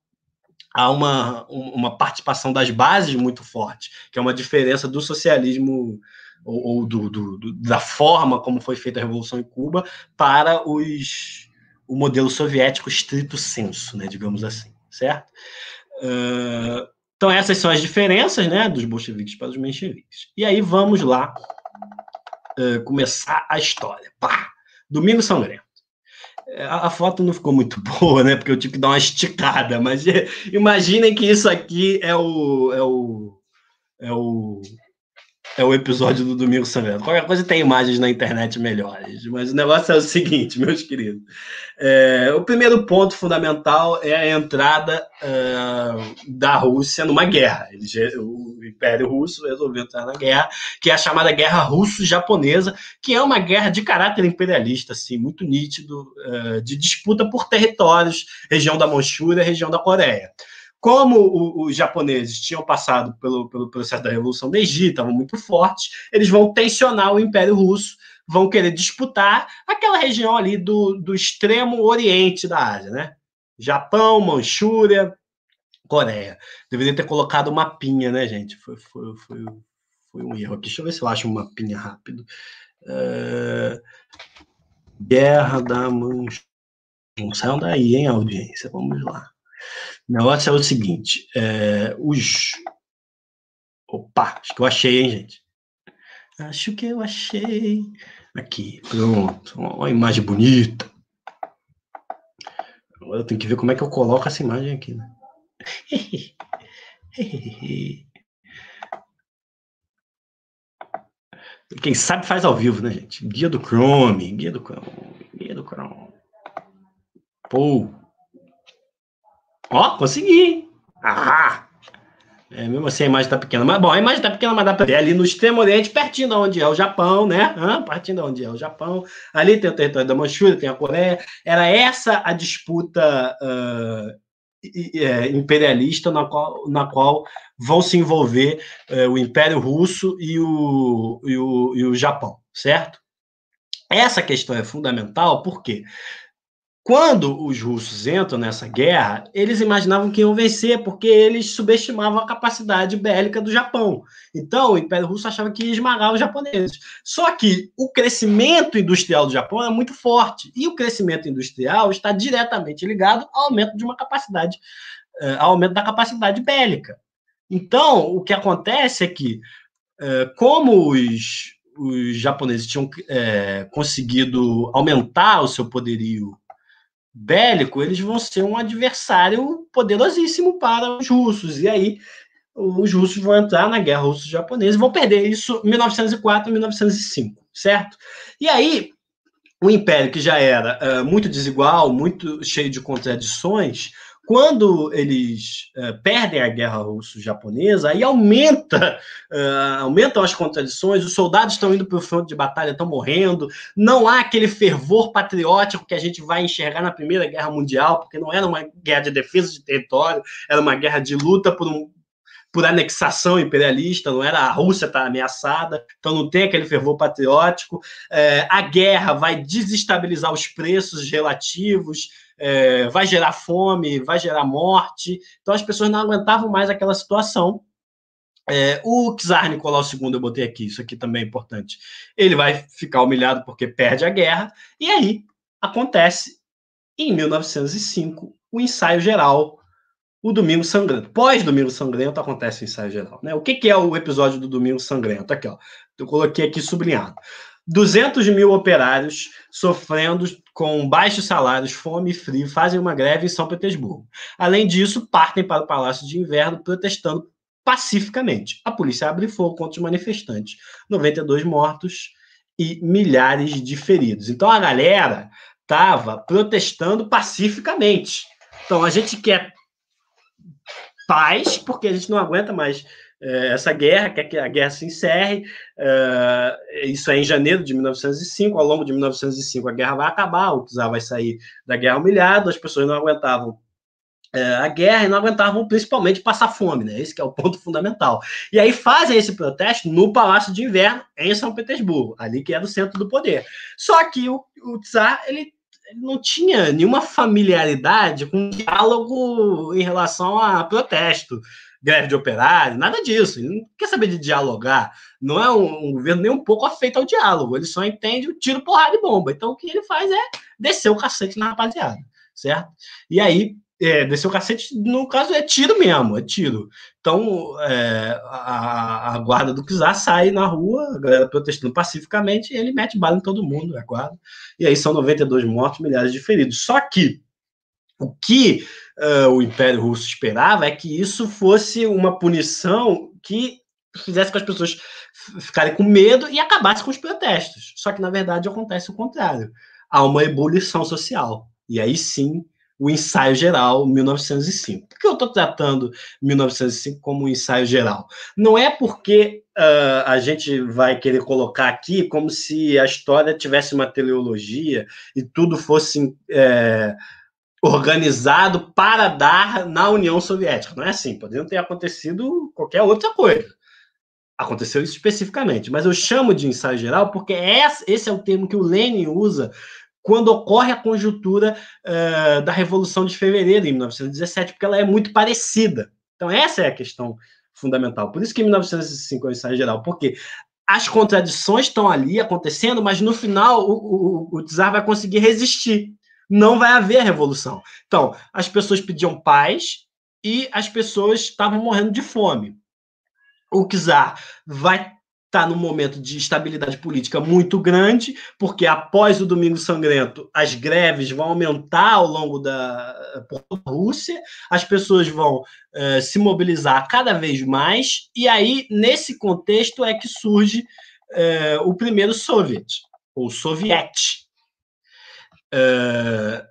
há uma, uma participação das bases muito forte, que é uma diferença do socialismo ou, ou do, do, do, da forma como foi feita a Revolução em Cuba para os, o modelo soviético estrito senso, né, digamos assim, certo? Uh, então, essas são as diferenças né, dos bolcheviques para os mencheviques. E aí vamos lá uh, começar a história. Pá! Domingo Sangrento. Eh, a, a, foto não ficou muito boa, né? Porque eu tive que dar uma esticada, mas imaginem que isso aqui é o. É o é o é o episódio do Domingo Sangrento. Qualquer coisa tem imagens na internet melhores. Mas o negócio é o seguinte, meus queridos. É, o primeiro ponto fundamental é a entrada uh, da Rússia numa guerra. Ele, o Império Russo resolveu entrar na guerra, que é a chamada Guerra Russo-Japonesa, que é uma guerra de caráter imperialista, assim, muito nítido, uh, de disputa por territórios, região da Manchúria, região da Coreia como os japoneses tinham passado pelo, pelo processo da Revolução do Egito, estavam muito fortes, eles vão tensionar o Império Russo, vão querer disputar aquela região ali do, do extremo oriente da Ásia, né? Japão, Manchúria, Coreia. Deveria ter colocado o mapinha, né, gente? Foi, foi, foi, foi um erro aqui. Deixa eu ver se eu acho um mapinha rápido. Uh... Guerra da Manchúria. Não saiam daí, hein, audiência? Vamos lá. O negócio é o seguinte: é, os. Opa, acho que eu achei, hein, gente? Acho que eu achei. Aqui, pronto. Uma imagem bonita. Agora eu tenho que ver como é que eu coloco essa imagem aqui, né? Quem sabe faz ao vivo, né, gente? Guia do Chrome, guia do Chrome, guia do Chrome. Pô. Ó, consegui! Ah! É, mesmo assim a imagem tá pequena, mas bom, a imagem tá pequena, mas dá pra ver ali no extremo oriente, pertinho de onde é o Japão, né? Ah, partindo de onde é o Japão, ali tem o território da Manchúria, tem a Coreia. Era essa a disputa uh, imperialista na qual, na qual vão se envolver uh, o Império Russo e o, e o, e o Japão, certo? Essa questão é fundamental porque quando os russos entram nessa guerra, eles imaginavam que iam vencer, porque eles subestimavam a capacidade bélica do Japão. Então, o Império Russo achava que ia esmagar os japoneses. Só que o crescimento industrial do Japão é muito forte, e o crescimento industrial está diretamente ligado ao aumento de uma capacidade, eh, ao aumento da capacidade bélica. Então, o que acontece é que, eh, como os, os japoneses tinham é, conseguido aumentar o seu poderio bélico, eles vão ser um adversário poderosíssimo para os russos. E aí os russos vão entrar na guerra russo-japonesa e vão perder isso em 1904 1905, certo? E aí o império que já era uh, muito desigual, muito cheio de contradições, quando eles uh, perdem a guerra russo-japonesa, aí aumenta, uh, aumentam as contradições, os soldados estão indo para o fronte de batalha, estão morrendo, não há aquele fervor patriótico que a gente vai enxergar na Primeira Guerra Mundial, porque não era uma guerra de defesa de território, era uma guerra de luta por um, por anexação imperialista, não era a Rússia está ameaçada, então não tem aquele fervor patriótico. É, a guerra vai desestabilizar os preços relativos é, vai gerar fome, vai gerar morte. Então as pessoas não aguentavam mais aquela situação. É, o czar Nicolau II, eu botei aqui, isso aqui também é importante. Ele vai ficar humilhado porque perde a guerra. E aí acontece, em 1905, o ensaio geral, o Domingo Sangrento. Pós-Domingo Sangrento acontece o ensaio geral. Né? O que, que é o episódio do Domingo Sangrento? Aqui, ó. Eu coloquei aqui sublinhado. 200 mil operários sofrendo com baixos salários, fome e frio, fazem uma greve em São Petersburgo. Além disso, partem para o Palácio de Inverno protestando pacificamente. A polícia abre fogo contra os manifestantes. 92 mortos e milhares de feridos. Então a galera estava protestando pacificamente. Então a gente quer paz, porque a gente não aguenta mais é, essa guerra, quer que a guerra se encerre. É, isso é em janeiro de 1905. Ao longo de 1905, a guerra vai acabar, o Czar vai sair da guerra humilhado, as pessoas não aguentavam é, a guerra e não aguentavam principalmente passar fome, né? Esse é o ponto fundamental. E aí fazem esse protesto no Palácio de Inverno, em São Petersburgo, ali que era o centro do poder. Só que o, o Tsar, ele, ele não tinha nenhuma familiaridade com diálogo em relação a protesto greve de operário, nada disso. Ele não quer saber de dialogar. Não é um, um governo nem um pouco afeito ao diálogo. Ele só entende o tiro, porrada e bomba. Então o que ele faz é descer o cacete na rapaziada, certo? E aí, é, descer o cacete, no caso, é tiro mesmo, é tiro. Então é, a, a, guarda do Kizar sai na rua, a galera protestando pacificamente, e ele mete bala em todo mundo, é guarda. E aí são 92 mortos, milhares de feridos. Só que o que uh, o Império Russo esperava é que isso fosse uma punição que fizesse com as pessoas ficarem com medo e acabasse com os protestos. Só que, na verdade, acontece o contrário. Há uma ebulição social. E aí sim, o ensaio geral 1905. Por que eu estou tratando 1905 como um ensaio geral? Não é porque uh, a gente vai querer colocar aqui como se a história tivesse uma teleologia e tudo fosse organizado para dar na União Soviética. Não é assim, poderia ter acontecido qualquer outra coisa. Aconteceu isso especificamente, mas eu chamo de ensaio geral porque é esse é o termo que o Lenin usa quando ocorre a conjuntura uh, da Revolução de Fevereiro, em 1917, porque ela é muito parecida. Então, essa é a questão fundamental. Por isso que 1905 é o ensaio geral, porque as contradições estão ali acontecendo, mas no final o, o, o Tsar vai conseguir resistir não vai haver revolução. Então, as pessoas pediam paz e as pessoas estavam morrendo de fome. O czar vai estar tá num momento de estabilidade política muito grande, porque após o Domingo Sangrento, as greves vão aumentar ao longo da Rússia, as pessoas vão eh, se mobilizar cada vez mais, e aí, nesse contexto, é que surge eh, o primeiro Soviet, ou Soviet, Uh,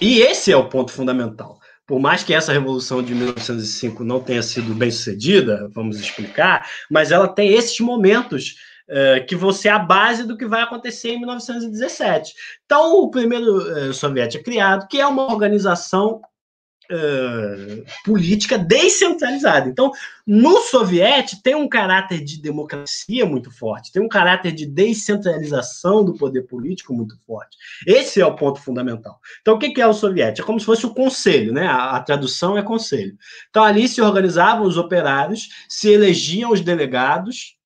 e esse é o ponto fundamental. Por mais que essa revolução de 1905 não tenha sido bem sucedida, vamos explicar, mas ela tem esses momentos uh, que vão ser é a base do que vai acontecer em 1917. Então, o primeiro uh, soviético é criado, que é uma organização uh, política descentralizada. Então, no soviético tem um caráter de democracia muito forte, tem um caráter de descentralização do poder político muito forte. Esse é o ponto fundamental. Então, o que é o soviético? É como se fosse o conselho, né? A, a tradução é conselho. Então, ali se organizavam os operários, se elegiam os delegados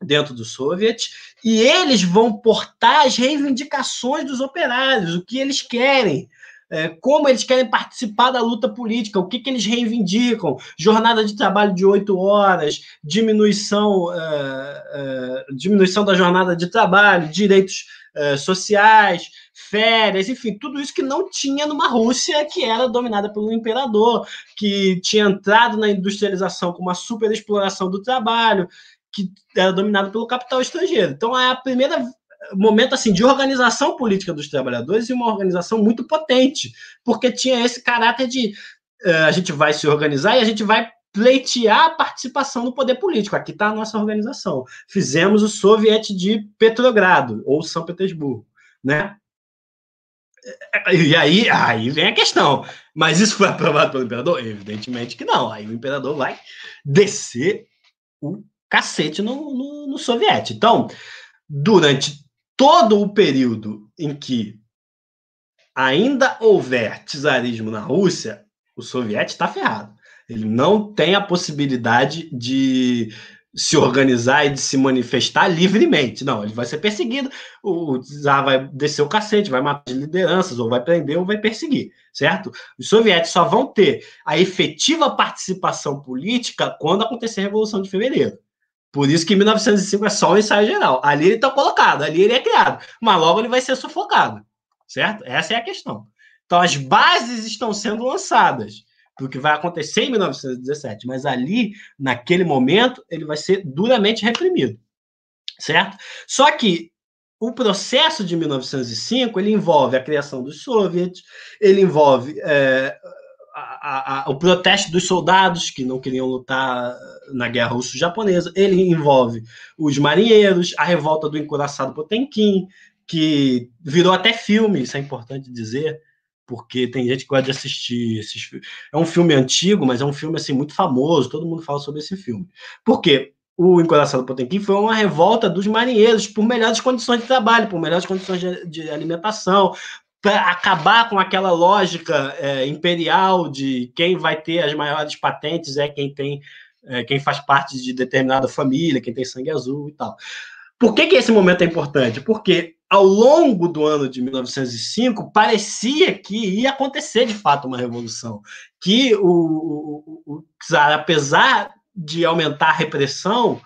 dentro do soviet e eles vão portar as reivindicações dos operários, o que eles querem é, como eles querem participar da luta política, o que, que eles reivindicam, jornada de trabalho de oito horas, diminuição, é, é, diminuição da jornada de trabalho, direitos é, sociais, férias, enfim, tudo isso que não tinha numa Rússia que era dominada pelo imperador, que tinha entrado na industrialização com uma superexploração do trabalho, que era dominado pelo capital estrangeiro. Então é a primeira momento assim de organização política dos trabalhadores e uma organização muito potente, porque tinha esse caráter de uh, a gente vai se organizar e a gente vai pleitear a participação no poder político. Aqui está a nossa organização. Fizemos o Soviet de Petrogrado ou São Petersburgo, né? E aí, aí vem a questão. Mas isso foi aprovado pelo imperador? Evidentemente que não. Aí o imperador vai descer o cacete no, no, no soviético. Então, durante todo o período em que ainda houver czarismo na Rússia, o soviético está ferrado. Ele não tem a possibilidade de se organizar e de se manifestar livremente. Não, ele vai ser perseguido. O czar vai descer o cacete, vai matar lideranças, ou vai prender, ou vai perseguir, certo? Os soviéticos só vão ter a efetiva participação política quando acontecer a Revolução de Fevereiro. Por isso que 1905 é só um ensaio geral. Ali ele está colocado, ali ele é criado. Mas logo ele vai ser sufocado, certo? Essa é a questão. Então as bases estão sendo lançadas do que vai acontecer em 1917, mas ali, naquele momento, ele vai ser duramente reprimido, certo? Só que o processo de 1905 ele envolve a criação dos soviets, ele envolve é, a, a, o protesto dos soldados que não queriam lutar na guerra russo-japonesa. Ele envolve os marinheiros, a revolta do encoraçado Potemkin, que virou até filme, isso é importante dizer, porque tem gente que gosta de assistir esses filmes. É um filme antigo, mas é um filme assim muito famoso, todo mundo fala sobre esse filme. Por quê? O Encoraçado Potemkin foi uma revolta dos marinheiros por melhores condições de trabalho, por melhores condições de alimentação, para acabar com aquela lógica é, imperial de quem vai ter as maiores patentes é quem tem é, quem faz parte de determinada família, quem tem sangue azul e tal. Por que, que esse momento é importante? Porque ao longo do ano de 1905 parecia que ia acontecer de fato uma revolução, que o, o, o czar, apesar de aumentar a repressão,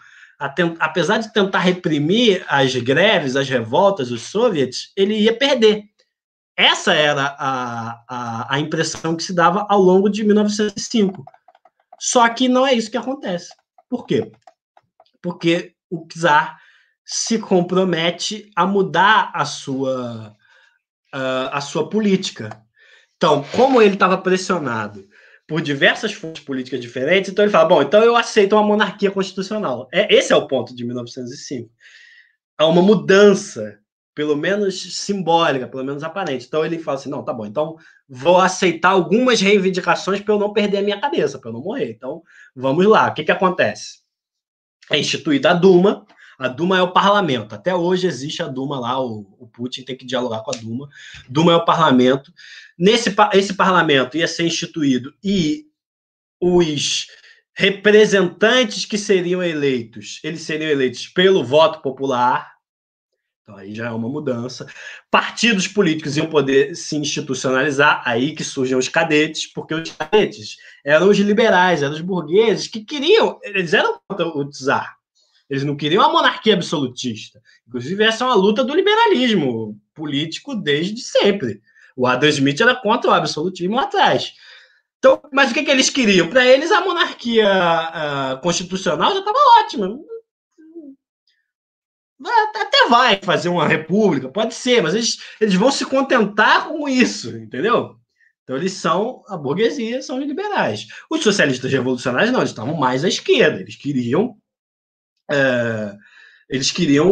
apesar de tentar reprimir as greves, as revoltas, os soviets, ele ia perder. Essa era a, a, a impressão que se dava ao longo de 1905. Só que não é isso que acontece. Por quê? Porque o czar se compromete a mudar a sua, a, a sua política. Então, como ele estava pressionado por diversas fontes políticas diferentes, então ele fala: bom, então eu aceito uma monarquia constitucional. É, esse é o ponto de 1905. Há uma mudança pelo menos simbólica, pelo menos aparente. Então ele fala assim: não, tá bom, então vou aceitar algumas reivindicações para eu não perder a minha cabeça, para eu não morrer. Então vamos lá, o que, que acontece? É instituída a Duma, a Duma é o parlamento. Até hoje existe a Duma lá, o, o Putin tem que dialogar com a Duma. Duma é o parlamento. Nesse esse parlamento ia ser instituído e os representantes que seriam eleitos, eles seriam eleitos pelo voto popular, então aí já é uma mudança. Partidos políticos iam poder se institucionalizar, aí que surgem os cadetes, porque os cadetes eram os liberais, eram os burgueses que queriam, eles eram contra o czar. Eles não queriam a monarquia absolutista. Inclusive, essa é uma luta do liberalismo político desde sempre. O Adam Smith era contra o absolutismo lá atrás. Então, mas o que, que eles queriam? Para eles, a monarquia uh, constitucional já estava ótima. Até vai fazer uma república, pode ser, mas eles, eles vão se contentar com isso, entendeu? Então eles são a burguesia, são os liberais. Os socialistas revolucionários não, eles estavam mais à esquerda, eles queriam é, eles queriam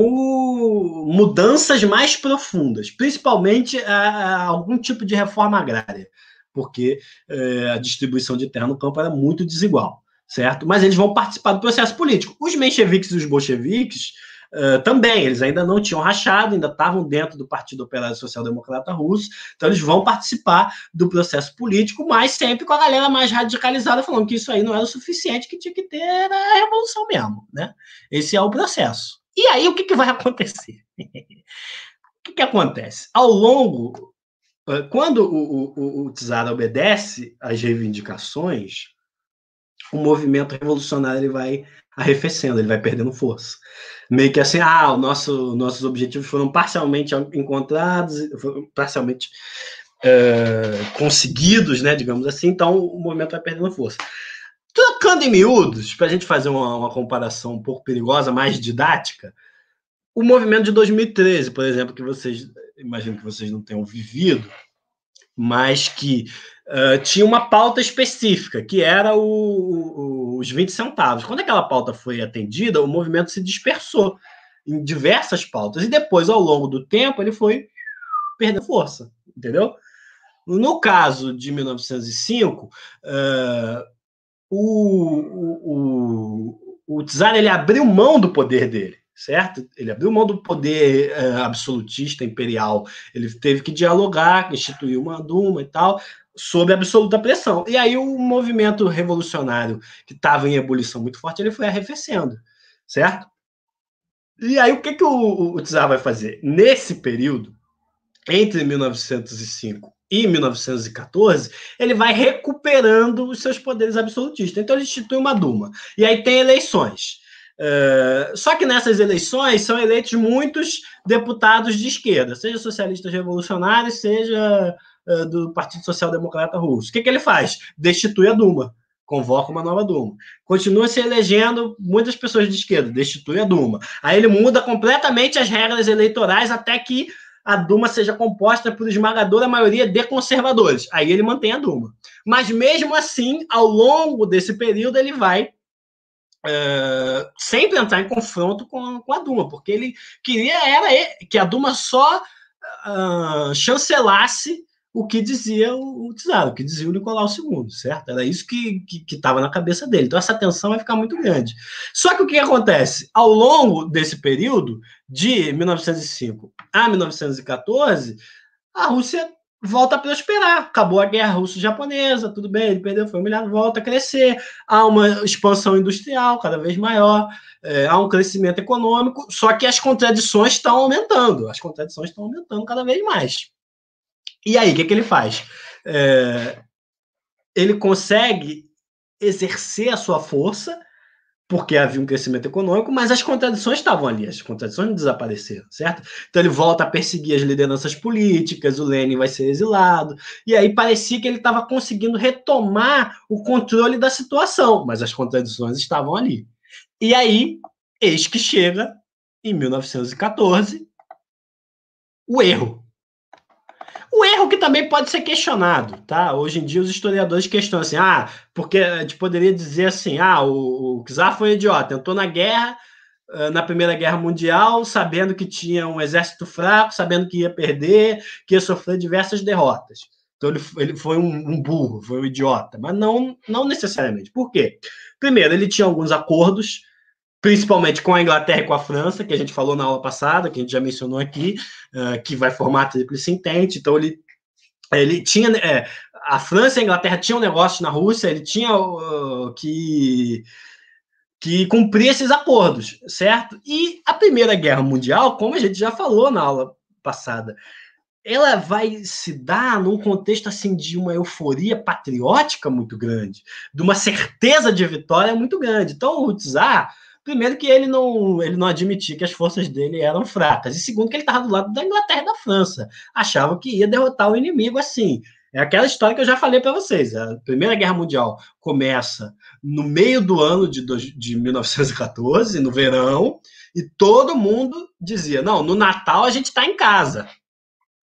mudanças mais profundas, principalmente a, é, a algum tipo de reforma agrária, porque é, a distribuição de terra no campo era muito desigual, certo? Mas eles vão participar do processo político. Os mencheviques e os bolcheviques ah, também. Eles ainda não tinham rachado, ainda estavam dentro do Partido Operário Social Democrata Russo, então eles vão participar do processo político, mas sempre com a galera mais radicalizada falando que isso aí não era o suficiente, que tinha que ter a revolução mesmo. Né? Esse é o processo. E aí, o que, que vai acontecer? o que, que acontece? Ao longo ah, quando o, o, o Tsar obedece às reivindicações, o movimento revolucionário ele vai arrefecendo, ele vai perdendo força. Meio que assim, ah, o nosso, nossos objetivos foram parcialmente encontrados, foram parcialmente é, conseguidos, né, digamos assim, então o movimento vai perdendo força. Trocando em miúdos, para a gente fazer uma, uma, comparação um pouco perigosa, mais didática, o movimento de 2013, por exemplo, que vocês, imagino que vocês não tenham vivido, mas que uh, tinha uma pauta específica, que era o, o os 20 centavos. Quando aquela pauta foi atendida, o movimento se dispersou em diversas pautas. E depois, ao longo do tempo, ele foi perdendo força, entendeu? No caso de 1905, uh, eh, o, o, o, o Tsar ele abriu mão do poder dele, certo? Ele abriu mão do poder uh, absolutista imperial. Ele teve que dialogar, instituir uma Duma e tal sob absoluta pressão. E aí o movimento revolucionário que estava em ebulição muito forte, ele foi arrefecendo, certo? E aí o que, que o, o Tsar vai fazer? Nesse período, entre 1905 e 1914, ele vai recuperando os seus poderes absolutistas. Então ele institui uma Duma. E aí tem eleições. Uh, só que nessas eleições são eleitos muitos deputados de esquerda, seja socialistas revolucionários, seja eh, do Partido Social Democrata Russo. O que, que ele faz? Destitui a Duma, convoca uma nova Duma. Continua se elegendo muitas pessoas de esquerda, destitui a Duma. Aí ele muda completamente as regras eleitorais até que a Duma seja composta por esmagadora maioria de conservadores. Aí ele mantém a Duma. Mas mesmo assim, ao longo desse período, ele vai Uh, sempre entrar em confronto com, com, a Duma, porque ele queria era ele, que a Duma só uh, chancelasse o que dizia o, o o que dizia o Nicolau II, certo? Era isso que estava na cabeça dele. Então, essa tensão vai ficar muito grande. Só que o que acontece? Ao longo desse período, de 1905 a 1914, a Rússia volta a prosperar. Acabou a guerra russo-japonesa, tudo bem, ele perdeu, foi humilhado, volta a crescer. Há uma expansão industrial cada vez maior, é, há um crescimento econômico, só que as contradições estão aumentando, as contradições estão aumentando cada vez mais. E aí, o que, que ele faz? É, ele consegue exercer a sua força, porque havia um crescimento econômico, mas as contradições estavam ali, as contradições não desapareceram, certo? Então ele volta a perseguir as lideranças políticas, o Lenin vai ser exilado, e aí parecia que ele estava conseguindo retomar o controle da situação, mas as contradições estavam ali. E aí, eis que chega, em 1914, o erro. O erro que também pode ser questionado, tá? Hoje em dia os historiadores questionam assim, ah, porque a gente poderia dizer assim, ah, o, o Czar foi um idiota, entrou na guerra, eh, na Primeira Guerra Mundial, sabendo que tinha um exército fraco, sabendo que ia perder, que ia sofrer diversas derrotas. Então ele, ele foi um, um, burro, foi um idiota, mas não, não necessariamente. Por quê? Primeiro, ele tinha alguns acordos principalmente com a Inglaterra e com a França, que a gente falou na aula passada, que a gente já mencionou aqui, uh, que vai formar a tríplice entente. Então, ele, ele tinha. É, a França e a Inglaterra tinham negócios na Rússia, ele tinha uh, que que cumprir esses acordos, certo? E a Primeira Guerra Mundial, como a gente já falou na aula passada, ela vai se dar num contexto assim de uma euforia patriótica muito grande, de uma certeza de vitória muito grande. Então, o Tsar Primeiro que ele não, ele não admitia que as forças dele eram fracas. E segundo que ele estava do lado da Inglaterra e da França. Achava que ia derrotar o inimigo assim. É aquela história que eu já falei para vocês. A Primeira Guerra Mundial começa no meio do ano de, de 1914, no verão, e todo mundo dizia: não, no Natal a gente está em casa.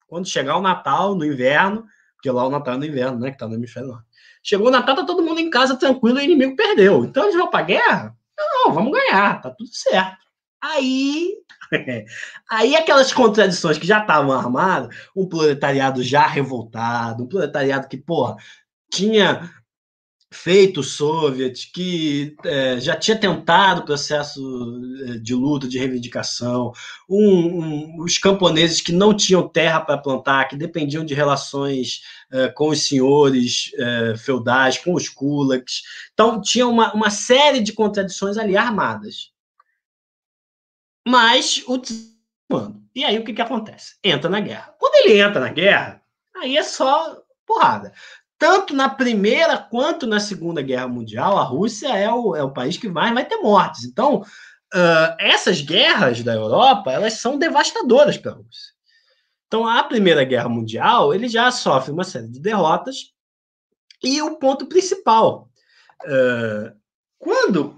Quando chegar o Natal, no inverno, porque lá o Natal é no inverno, né? Que tá no hemisfério Chegou o Natal, tá todo mundo em casa tranquilo o inimigo perdeu. Então eles vão para guerra não, não, vamos ganhar, tá tudo certo. Aí, aí aquelas contradições que já estavam armadas, um proletariado já revoltado, um proletariado que, porra, tinha feito soviet, que é, já tinha tentado o processo é, de luta, de reivindicação, um, um, os camponeses que não tinham terra para plantar, que dependiam de relações é, com os senhores é, feudais, com os kulaks. Então, tinha uma, uma série de contradições ali armadas. Mas o mano, e aí o que, que acontece? Entra na guerra. Quando ele entra na guerra, aí é só porrada tanto na Primeira quanto na Segunda Guerra Mundial, a Rússia é o, é o país que mais vai ter mortes. Então, uh, essas guerras da Europa, elas são devastadoras para a Rússia. Então, a Primeira Guerra Mundial, ele já sofre uma série de derrotas. E o ponto principal, uh, quando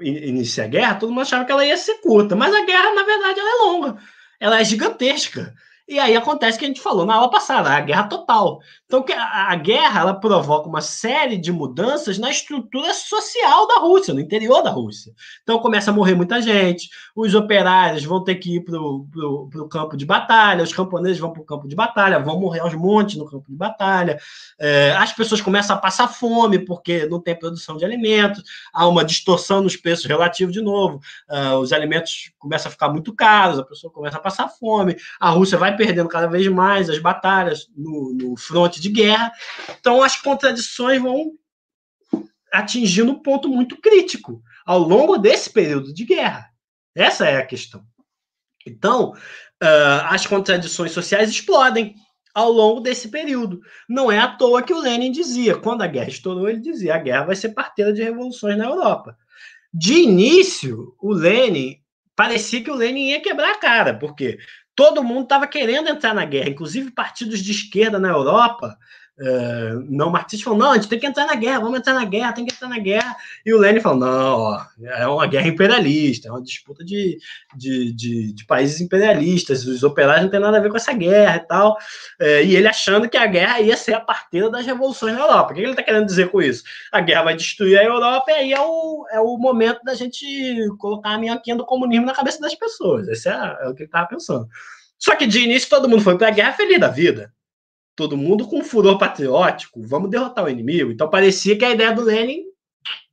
inicia a guerra, todo mundo achava que ela ia ser curta, mas a guerra, na verdade, ela é longa. Ela é gigantesca. E aí acontece o que a gente falou na aula passada, a guerra total. Então a guerra ela provoca uma série de mudanças na estrutura social da Rússia, no interior da Rússia. Então começa a morrer muita gente, os operários vão ter que ir para o campo de batalha, os camponeses vão para o campo de batalha, vão morrer aos montes no campo de batalha, é, as pessoas começam a passar fome porque não tem produção de alimentos, há uma distorção nos preços relativos de novo, uh, os alimentos começam a ficar muito caros, a pessoa começa a passar fome, a Rússia vai perdendo cada vez mais as batalhas no, no fronte de guerra. Então, as contradições vão atingindo um ponto muito crítico ao longo desse período de guerra. Essa é a questão. Então, uh, as contradições sociais explodem ao longo desse período. Não é à toa que o Lenin dizia, quando a guerra estourou, ele dizia: a guerra vai ser parteira de revoluções na Europa. De início, o Lenin parecia que o Lenin ia quebrar a cara, porque todo mundo estava querendo entrar na guerra, inclusive partidos de esquerda na Europa é, não, não marxistas falam, não, a gente tem que entrar na guerra, vamos entrar na guerra, tem que entrar na guerra. E o Lenin falou não, ó, é uma guerra imperialista, é uma disputa de, de, de, de, países imperialistas, os operários não tem nada a ver com essa guerra e tal. É, e ele achando que a guerra ia ser a partida das revoluções na Europa. O que ele está querendo dizer com isso? A guerra vai destruir a Europa e aí é o, é o momento da gente colocar a minhoquinha do comunismo na cabeça das pessoas. Esse é, é o que ele estava pensando. Só que de início todo mundo foi para a guerra feliz da vida todo mundo com furor patriótico, vamos derrotar o inimigo. Então parecia que a ideia do Lenin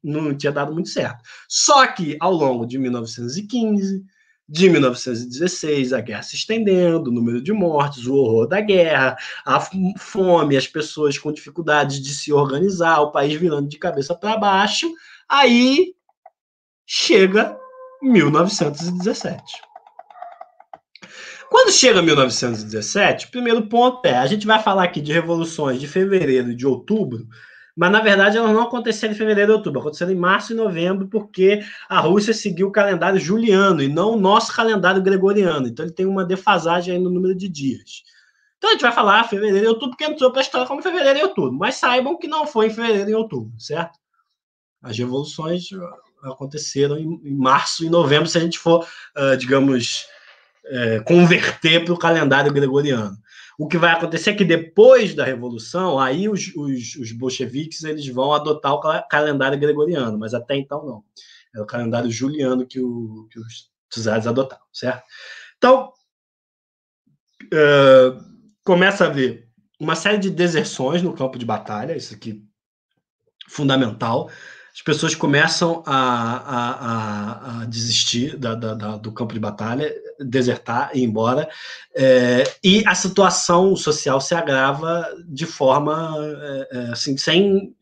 não tinha dado muito certo. Só que ao longo de 1915, de 1916, a guerra se estendendo, o número de mortes, o horror da guerra, a fome, as pessoas com dificuldades de se organizar, o país virando de cabeça para baixo, aí chega 1917. Quando chega 1917, o primeiro ponto é: a gente vai falar aqui de revoluções de fevereiro e de outubro, mas na verdade elas não aconteceram em fevereiro e outubro, aconteceram em março e novembro, porque a Rússia seguiu o calendário juliano e não o nosso calendário gregoriano. Então ele tem uma defasagem aí no número de dias. Então a gente vai falar fevereiro e outubro, porque entrou para a história como fevereiro e outubro, mas saibam que não foi em fevereiro e outubro, certo? As revoluções aconteceram em, março e novembro, se a gente for, ah, digamos é, converter para o calendário gregoriano. O que vai acontecer é que depois da Revolução, aí os, os, os bolcheviques eles vão adotar o calendário gregoriano, mas até então não. é o calendário juliano que, o, que os czares adotaram, certo? Então, é, começa a haver uma série de deserções no campo de batalha, isso aqui é fundamental. As pessoas começam a, a, a, a desistir da, da, da, do campo de batalha, desertar e ir embora. É, e a situação social se agrava de forma é, é, assim, sem,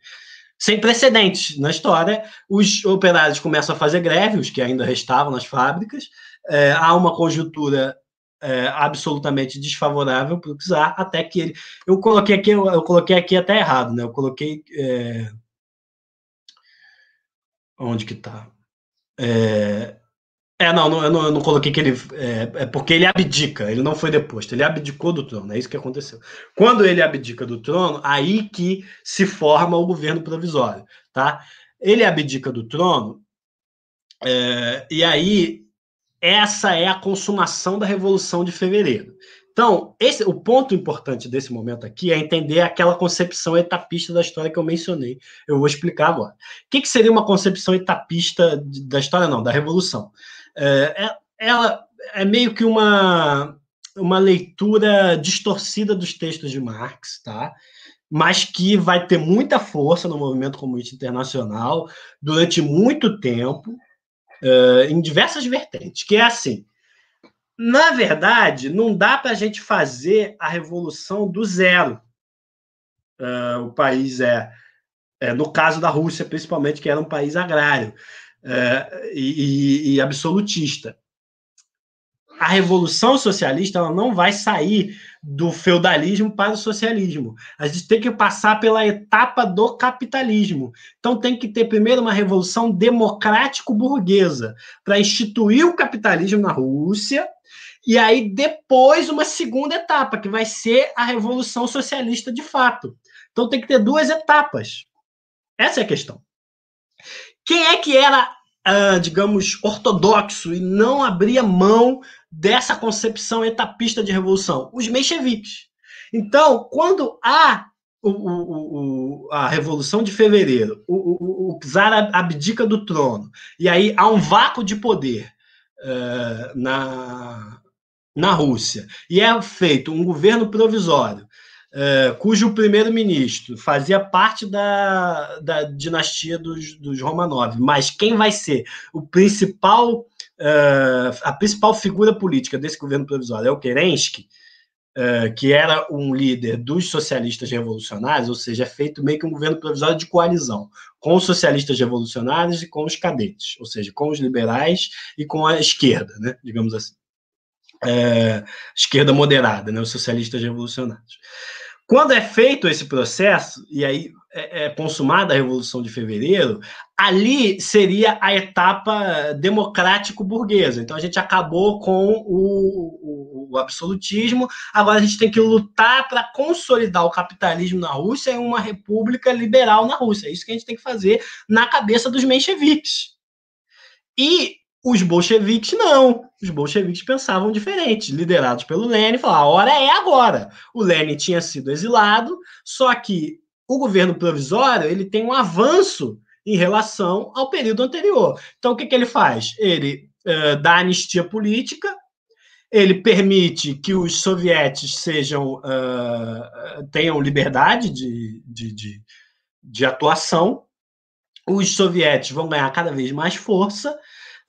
sem precedentes na história. Os operários começam a fazer greve, os que ainda restavam nas fábricas. É, há uma conjuntura é, absolutamente desfavorável para o Czar, até que ele. Eu coloquei aqui, eu, eu coloquei aqui até errado, né? Eu coloquei. É, onde que está É, é, não, não eu, não, eu não coloquei que ele. É, é, porque ele abdica, ele não foi deposto, ele abdicou do trono, é isso que aconteceu. Quando ele abdica do trono, aí que se forma o governo provisório, tá? Ele abdica do trono, é, e aí essa é a consumação da Revolução de Fevereiro. Então, esse, o ponto importante desse momento aqui é entender aquela concepção etapista da história que eu mencionei. Eu vou explicar agora. O que, que seria uma concepção etapista da história, não, da Revolução? É, é, ela é meio que uma, uma leitura distorcida dos textos de Marx, tá? mas que vai ter muita força no movimento comunista internacional durante muito tempo, uh, em diversas vertentes, que é assim. Na verdade, não dá para a gente fazer a revolução do zero. Uh, o país é, é, no caso da Rússia, principalmente, que era um país agrário é, e, e, absolutista. A revolução socialista ela não vai sair do feudalismo para o socialismo. A gente tem que passar pela etapa do capitalismo. Então tem que ter primeiro uma revolução democrático-burguesa para instituir o capitalismo na Rússia. E aí depois uma segunda etapa que vai ser a revolução socialista de fato. Então tem que ter duas etapas. Essa é a questão. Quem é que era, uh, digamos, ortodoxo e não abria mão dessa concepção etapista de revolução? Os mencheviques. Então, quando há o, o, o, a Revolução de Fevereiro, o, czar abdica do trono, e aí há um vácuo de poder uh, na, na Rússia, e é feito um governo provisório é, cujo primeiro-ministro fazia parte da, da dinastia dos, dos Romanov, mas quem vai ser o principal, é, a principal figura política desse governo provisório é o Kerensky, é, que era um líder dos socialistas revolucionários, ou seja, é feito meio que um governo provisório de coalizão, com os socialistas revolucionários e com os cadetes, ou seja, com os liberais e com a esquerda, né, digamos assim. esquerda moderada, né, os socialistas revolucionários. Quando é feito esse processo, e aí é, é, consumada a Revolução de Fevereiro, ali seria a etapa democrático-burguesa. Então a gente acabou com o, o, o, absolutismo, agora a gente tem que lutar para consolidar o capitalismo na Rússia em uma república liberal na Rússia. É isso que a gente tem que fazer na cabeça dos mencheviques. E os bolcheviques não. Os bolcheviques pensavam diferente, liderados pelo Lenin, falavam, a hora é agora. O Lenin tinha sido exilado, só que o governo provisório ele tem um avanço em relação ao período anterior. Então, o que, que ele faz? Ele uh, dá anistia política, ele permite que os sovietes sejam uh, tenham liberdade de, de, de, de atuação, os sovietes vão ganhar cada vez mais força,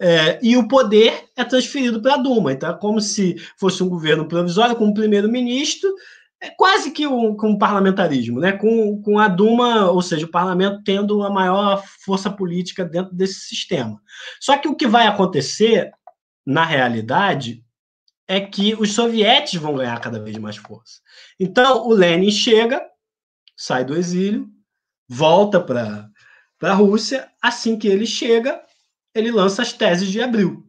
é, e o poder é transferido para a Duma. Então, é como se fosse um governo provisório com um primeiro-ministro, é quase que um, um, parlamentarismo, né? com, com a Duma, ou seja, o parlamento tendo a maior força política dentro desse sistema. Só que o que vai acontecer, na realidade, é que os sovietes vão ganhar cada vez mais força. Então, o Lenin chega, sai do exílio, volta para a Rússia. Assim que ele chega, ele lança as teses de abril.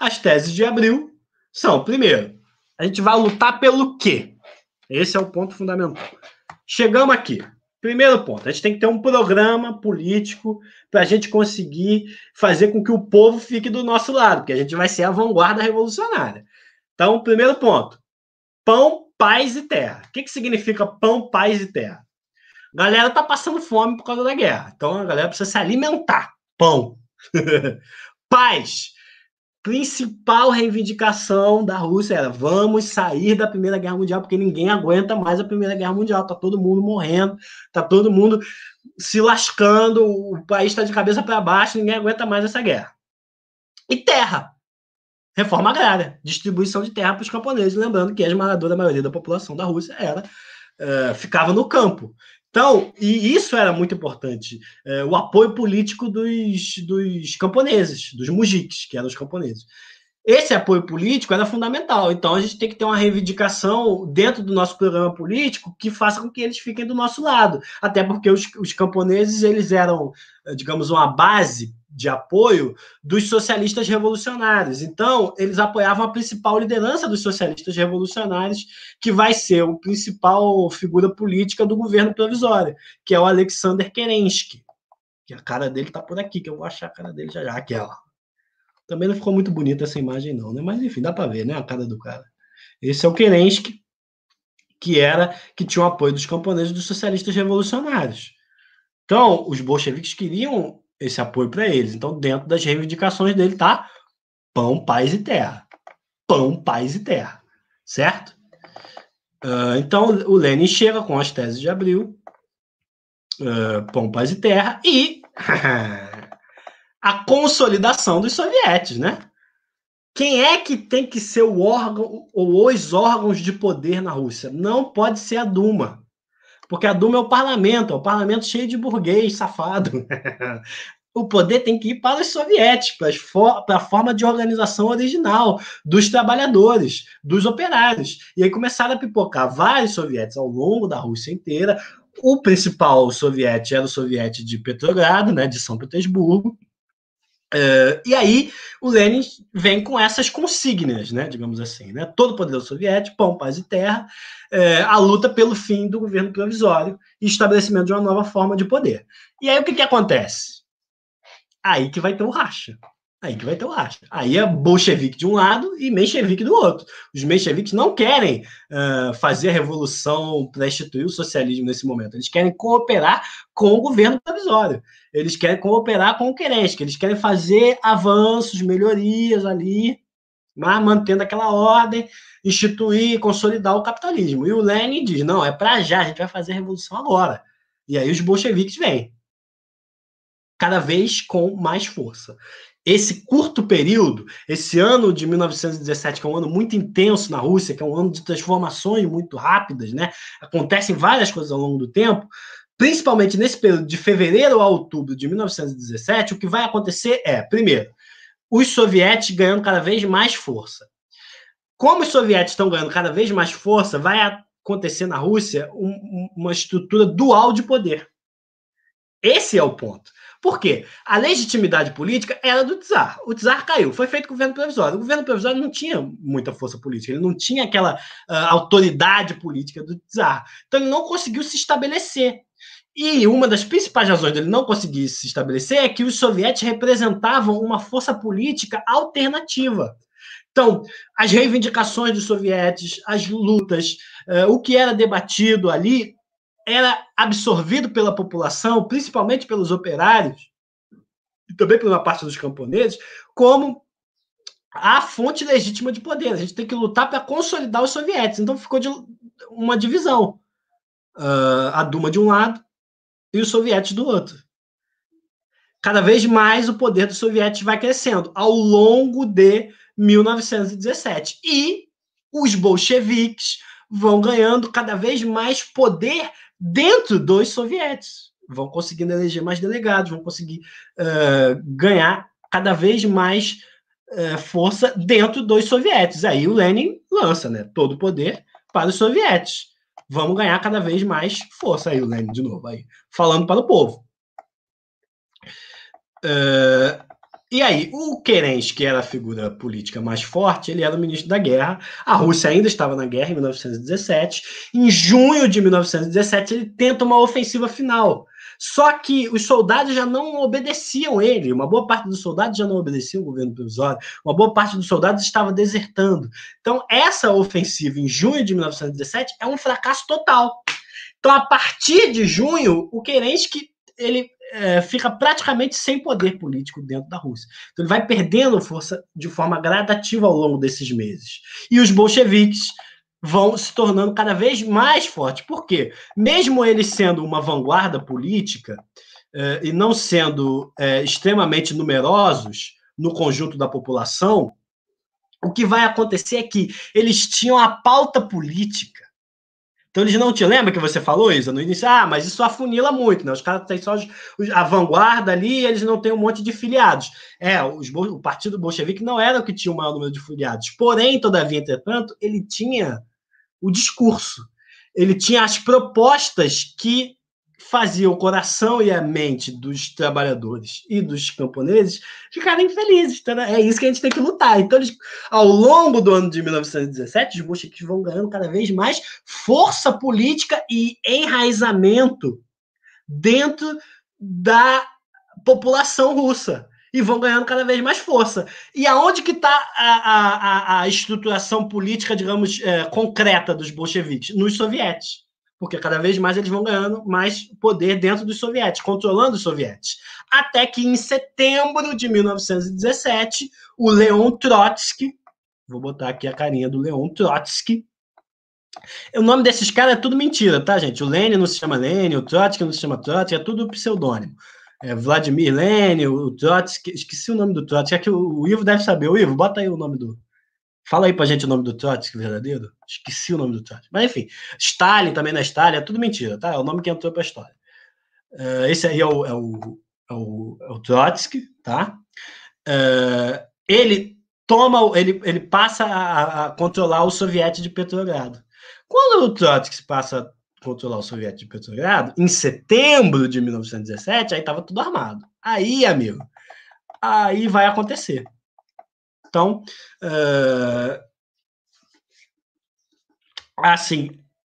As teses de abril são, primeiro, a gente vai lutar pelo quê? Esse é o ponto fundamental. Chegamos aqui. Primeiro ponto, a gente tem que ter um programa político para a gente conseguir fazer com que o povo fique do nosso lado, porque a gente vai ser a vanguarda revolucionária. Então, primeiro ponto: pão, paz e terra. O que, que significa pão, paz e terra? A galera tá passando fome por causa da guerra, então a galera precisa se alimentar. Pão. Paz! Principal reivindicação da Rússia era: vamos sair da Primeira Guerra Mundial, porque ninguém aguenta mais a Primeira Guerra Mundial. Tá todo mundo morrendo, tá todo mundo se lascando, o país está de cabeça para baixo, ninguém aguenta mais essa guerra. E terra, reforma agrária, distribuição de terra para os camponeses, lembrando que a esmagadora maioria da população da Rússia era eh, ficava no campo. Então, e isso era muito importante, é, o apoio político dos, dos camponeses, dos mujiques, que eram os camponeses esse apoio político era fundamental. Então a gente tem que ter uma reivindicação dentro do nosso programa político que faça com que eles fiquem do nosso lado. Até porque os, os camponeses eles eram, eh, digamos, uma base de apoio dos socialistas revolucionários. Então, eles apoiavam a principal liderança dos socialistas revolucionários, que vai ser o principal figura política do governo provisório, que é o Alexander Kerensky. Que a cara dele está por aqui, que eu vou achar a cara dele já já, aquela. Também não ficou muito bonita essa imagem, não, né? Mas enfim, dá para ver, né? A cara do cara. Esse é o Kerensky, que era que tinha o apoio dos camponeses dos socialistas revolucionários. Então, os bolcheviques queriam esse apoio para eles. Então, dentro das reivindicações dele tá pão, paz e terra. Pão, paz e terra. Certo? Uh, então, o Lenin chega com as teses de abril, uh, pão, paz e terra, e a consolidação dos sovietes, né? Quem é que tem que ser o órgão ou os órgãos de poder na Rússia? Não pode ser a Duma. Porque a Duma é o parlamento, é o parlamento cheio de burguês, safado. o poder tem que ir para os sovietes, para, for para a forma de organização original dos trabalhadores, dos operários. E aí começaram a pipocar vários sovietes ao longo da Rússia inteira. O principal soviete era o soviete de Petrogrado, né, de São Petersburgo. Uh, e aí o Lenin vem com essas consignas, né, digamos assim, né, todo poderoso soviético, pão, paz e terra, uh, a luta pelo fim do governo provisório e estabelecimento de uma nova forma de poder. E aí o que, que acontece? Aí que vai ter o racha. Aí que vai ter o racha. Aí é bolchevique de um lado e menchevique do outro. Os mencheviques não querem uh, fazer a revolução para instituir o socialismo nesse momento. Eles querem cooperar com o governo provisório. Eles querem cooperar com o Kerensky. Eles querem fazer avanços, melhorias ali, mas né, mantendo aquela ordem, instituir e consolidar o capitalismo. E o Lenin diz, não, é para já, a gente vai fazer a revolução agora. E aí os bolcheviques vêm. Cada vez com mais força esse curto período, esse ano de 1917, que é um ano muito intenso na Rússia, que é um ano de transformações muito rápidas, né? Acontecem várias coisas ao longo do tempo. Principalmente nesse período de fevereiro a outubro de 1917, o que vai acontecer é, primeiro, os soviéticos ganhando cada vez mais força. Como os soviéticos estão ganhando cada vez mais força, vai acontecer na Rússia um, uma estrutura dual de poder. Esse é o ponto. Por quê? A legitimidade política era do czar. O czar caiu, foi feito governo provisório. O governo provisório não tinha muita força política, ele não tinha aquela uh, autoridade política do czar. Então ele não conseguiu se estabelecer. E uma das principais razões dele não conseguir se estabelecer é que os soviéticos representavam uma força política alternativa. Então, as reivindicações dos soviéticos, as lutas, uh, o que era debatido ali era absorvido pela população, principalmente pelos operários, e também por uma parte dos camponeses, como a fonte legítima de poder. A gente tem que lutar para consolidar os soviéticos. Então ficou uma divisão. Uh, a Duma de um lado e os soviéticos do outro. Cada vez mais o poder dos soviéticos vai crescendo ao longo de 1917. E os bolcheviques vão ganhando cada vez mais poder dentro dos sovietes. Vão conseguindo eleger mais delegados, vão conseguir uh, ganhar cada vez mais uh, força dentro dos sovietes. Aí o Lenin lança né, todo o poder para os sovietes. Vamos ganhar cada vez mais força. Aí o Lenin, de novo, aí, falando para o povo. Uh, e aí, o Kerens, que era a figura política mais forte, ele era o ministro da guerra. A Rússia ainda estava na guerra em 1917. Em junho de 1917, ele tenta uma ofensiva final. Só que os soldados já não obedeciam ele. Uma boa parte dos soldados já não obedeciam o governo provisório. Uma boa parte dos soldados estava desertando. Então, essa ofensiva em junho de 1917 é um fracasso total. Então, a partir de junho, o Kerensky ele é, fica praticamente sem poder político dentro da Rússia. Então ele vai perdendo força de forma gradativa ao longo desses meses. E os bolcheviques vão se tornando cada vez mais fortes. Por quê? Mesmo eles sendo uma vanguarda política eh, e não sendo eh, extremamente numerosos no conjunto da população, o que vai acontecer é que eles tinham a pauta política então eles não te lembram que você falou isso no início? Ah, mas isso afunila muito, né? Os caras têm só a vanguarda ali e eles não têm um monte de filiados. É, os, o Partido Bolchevique não era o que tinha o maior número de filiados. Porém, todavia, entretanto, ele tinha o discurso. Ele tinha as propostas que fazia o coração e a mente dos trabalhadores e dos camponeses ficarem felizes. Então, é isso que a gente tem que lutar. Então, eles, ao longo do ano de 1917, os bolcheviques vão ganhando cada vez mais força política e enraizamento dentro da população russa e vão ganhando cada vez mais força. E aonde que está a, a, a, estruturação política, digamos, é, concreta dos bolcheviques? Nos sovietes porque cada vez mais eles vão ganhando mais poder dentro dos soviéticos, controlando os soviéticos. Até que em setembro de 1917, o Leon Trotsky, vou botar aqui a carinha do Leon Trotsky, o nome desses caras é tudo mentira, tá, gente? O Lênin não se chama Lênin, o Trotsky não se chama Trotsky, é tudo pseudônimo. É Vladimir Lênin, o Trotsky, esqueci o nome do Trotsky, é que o Ivo deve saber. O Ivo, bota aí o nome do, Fala aí pra gente o nome do Trotsky verdadeiro. Esqueci o nome do Trotsky. Mas enfim, Stalin também na é Stalin, é tudo mentira, tá? É o nome que entrou pra história. Uh, esse aí é o, é o, é o, é o Trotsky, tá? Uh, ele toma, ele, ele passa a, a controlar o soviético de Petrogrado. Quando o Trotsky passa a controlar o soviético de Petrogrado, em setembro de 1917, aí tava tudo armado. Aí, amigo, aí vai acontecer. Então, uh, assim,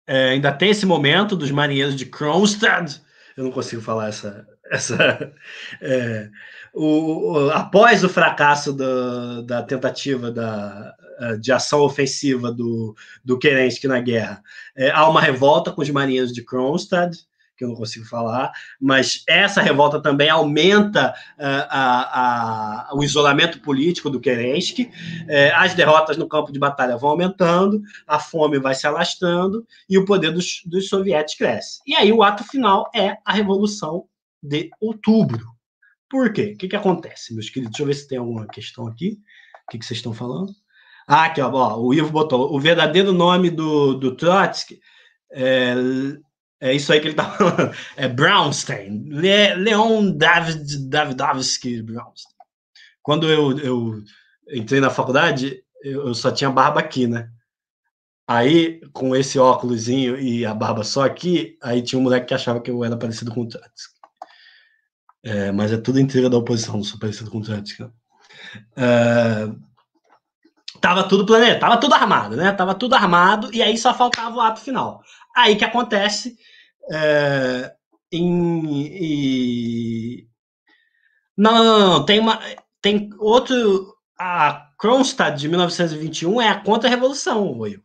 ainda tem esse momento dos marinheiros de Kronstadt. Eu não consigo falar essa. essa é, o, o, após o fracasso do, da tentativa da, é, de ação ofensiva do, do Kerensky na guerra, é, há uma revolta com os marinheiros de Kronstadt que eu não consigo falar, mas essa revolta também aumenta uh, a, a, o isolamento político do Kerensky, uh, as derrotas no campo de batalha vão aumentando, a fome vai se alastrando e o poder dos, dos sovietes cresce. E aí o ato final é a Revolução de Outubro. Por quê? O que, que acontece, meus queridos? Deixa eu ver se tem alguma questão aqui. O que, que vocês estão falando? Ah, aqui, ó, ó, o Ivo botou. O verdadeiro nome do, do Trotsky é, é isso aí que ele tá falando. É Brownstein. Le, Leon David, Davidovsky Brownstein. Quando eu, eu entrei na faculdade, eu, eu só tinha barba aqui, né? Aí, com esse óculosinho e a barba só aqui, aí tinha um moleque que achava que eu era parecido com o Trotsky. É, mas é tudo inteira da oposição, não sou parecido com o Trotsky, É, tava tudo planejado, tava tudo armado, né? Tava tudo armado, e aí só faltava o ato final. Aí que acontece é, em, Não, não, não, tem uma. Tem outro. A Kronstadt de 1921 é a contra-revolução, Will.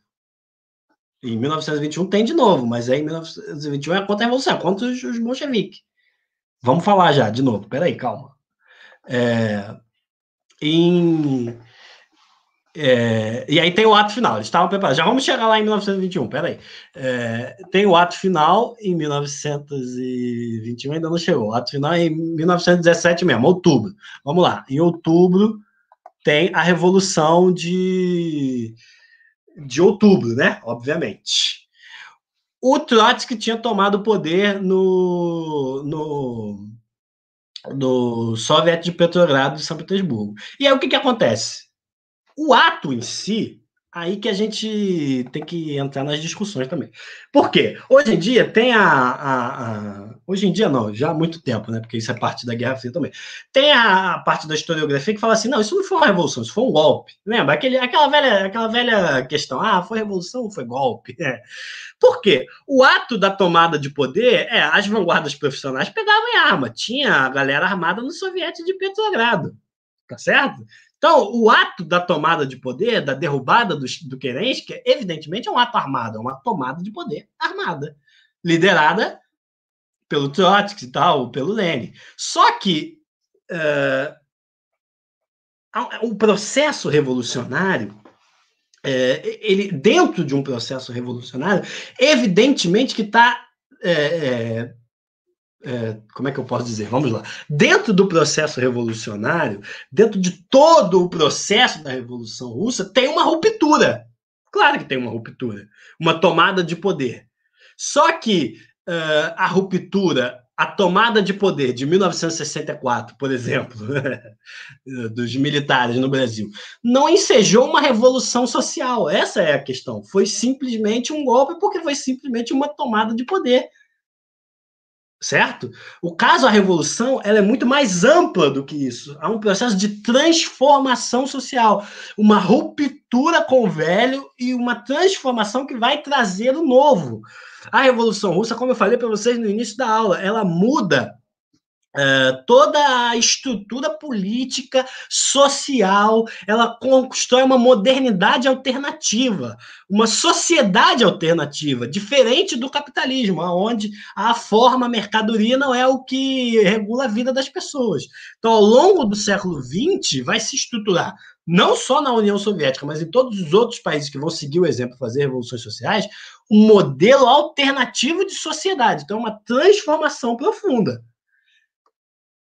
Em 1921 tem de novo, mas aí é em 1921 é a contra-revolução, é contra os, os bolcheviques. Vamos falar já, de novo, peraí, calma. É, em é, e aí tem o ato final, eles estavam preparados. Já vamos chegar lá em 1921, peraí. É, tem o ato final em 1921, ainda não chegou. O ato final é em 1917 mesmo, outubro. Vamos lá. Em outubro tem a Revolução de, de Outubro, né? Obviamente. O Trotsky tinha tomado o poder no, no, no Soviet de Petrogrado de São Petersburgo. E aí o que, que acontece? O ato em si, aí que a gente tem que entrar nas discussões também. Por quê? Hoje em dia tem a, a, a, Hoje em dia não, já há muito tempo, né? Porque isso é parte da Guerra Fria também. Tem a, parte da historiografia que fala assim, não, isso não foi uma revolução, isso foi um golpe. Lembra? Aquele, aquela, velha, aquela velha questão, ah, foi revolução ou foi golpe? É. Por quê? O ato da tomada de poder, é, as vanguardas profissionais pegavam em arma. Tinha a galera armada no soviético de Petrogrado, tá certo? Então, o ato da tomada de poder, da derrubada do, do Kerensky, evidentemente é um ato armado, é uma tomada de poder armada, liderada pelo Trotsky e tal, pelo Lenin. Só que uh, o processo revolucionário, eh, ele dentro de um processo revolucionário, evidentemente que está eh, é, como é que eu posso dizer? Vamos lá. Dentro do processo revolucionário, dentro de todo o processo da Revolução Russa, tem uma ruptura. Claro que tem uma ruptura, uma tomada de poder. Só que uh, a ruptura, a tomada de poder de 1964, por exemplo, dos militares no Brasil, não ensejou uma revolução social. Essa é a questão. Foi simplesmente um golpe, porque foi simplesmente uma tomada de poder certo? O caso a revolução ela é muito mais ampla do que isso. Há um processo de transformação social, uma ruptura com o velho e uma transformação que vai trazer o novo. A revolução russa, como eu falei para vocês no início da aula, ela muda eh, toda a estrutura política, social, ela constrói uma modernidade alternativa, uma sociedade alternativa, diferente do capitalismo, onde a forma a mercadoria não é o que regula a vida das pessoas. Então, ao longo do século XX, vai se estruturar não só na União Soviética, mas em todos os outros países que vão seguir o exemplo, fazer revoluções sociais, um modelo alternativo de sociedade. Então, uma transformação profunda.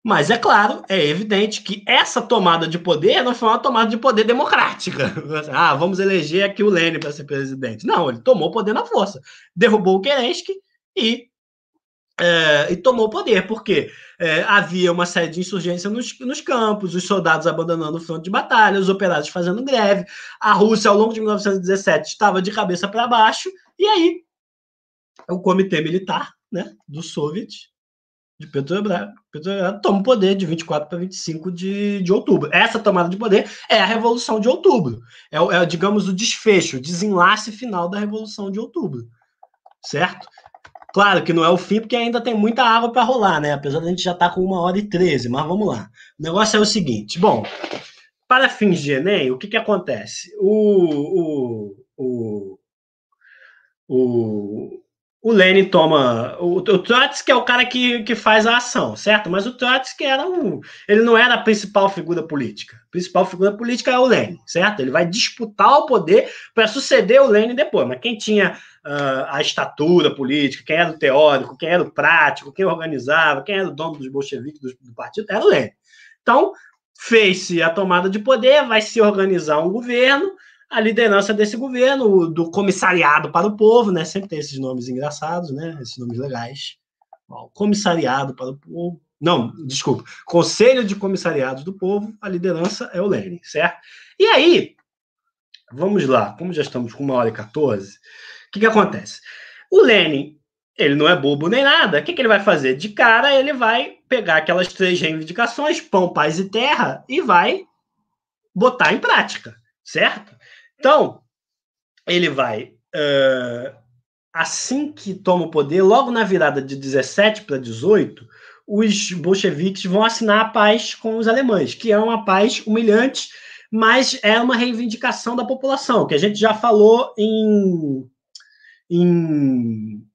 Mas é claro, é evidente que essa tomada de poder não foi uma tomada de poder democrática. ah, vamos eleger aqui o Lênin para ser presidente. Não, ele tomou o poder na força. Derrubou o Kerensky e, é, e tomou o poder, porque é, havia uma série de insurgência nos, nos campos, os soldados abandonando o fronte de batalha, os operários fazendo greve. A Rússia, ao longo de 1917, estava de cabeça para baixo. E aí, o comitê militar né, do Soviet de Petrobras, Petrobras toma o poder de 24 para 25 de, de outubro. Essa tomada de poder é a Revolução de Outubro. É, é, digamos, o desfecho, o desenlace final da Revolução de Outubro. Certo? Claro que não é o fim, porque ainda tem muita água para rolar, né? Apesar da gente já estar tá com uma hora e 13, mas vamos lá. O negócio é o seguinte: bom, para fins de Enem, o que, que acontece? O, o, o, o, o Lenin toma. O, o Trotsky é o cara que, que faz a ação, certo? Mas o Trotsky era um. Ele não era a principal figura política. A principal figura política é o Lenin, certo? Ele vai disputar o poder para suceder o Lenin depois. Mas quem tinha uh, a estatura política, quem era o teórico, quem era o prático, quem organizava, quem era o dono dos bolcheviques do, do partido, era o Lenin. Então, fez-se a tomada de poder, vai se organizar um governo a liderança desse governo, do comissariado para o povo, né? Sempre tem esses nomes engraçados, né? Esses nomes legais. Bom, comissariado para o povo. Não, desculpa. Conselho de Comissariados do Povo, a liderança é o Lênin, certo? E aí, vamos lá, como já estamos com uma hora e 14, o que, que acontece? O Lênin, ele não é bobo nem nada. O que, que ele vai fazer? De cara, ele vai pegar aquelas três reivindicações, pão, paz e terra, e vai botar em prática, certo? Então, ele vai. Uh, assim que toma o poder, logo na virada de 17 para 18, os bolcheviques vão assinar a paz com os alemães, que é uma paz humilhante, mas é uma reivindicação da população, que a gente já falou em. em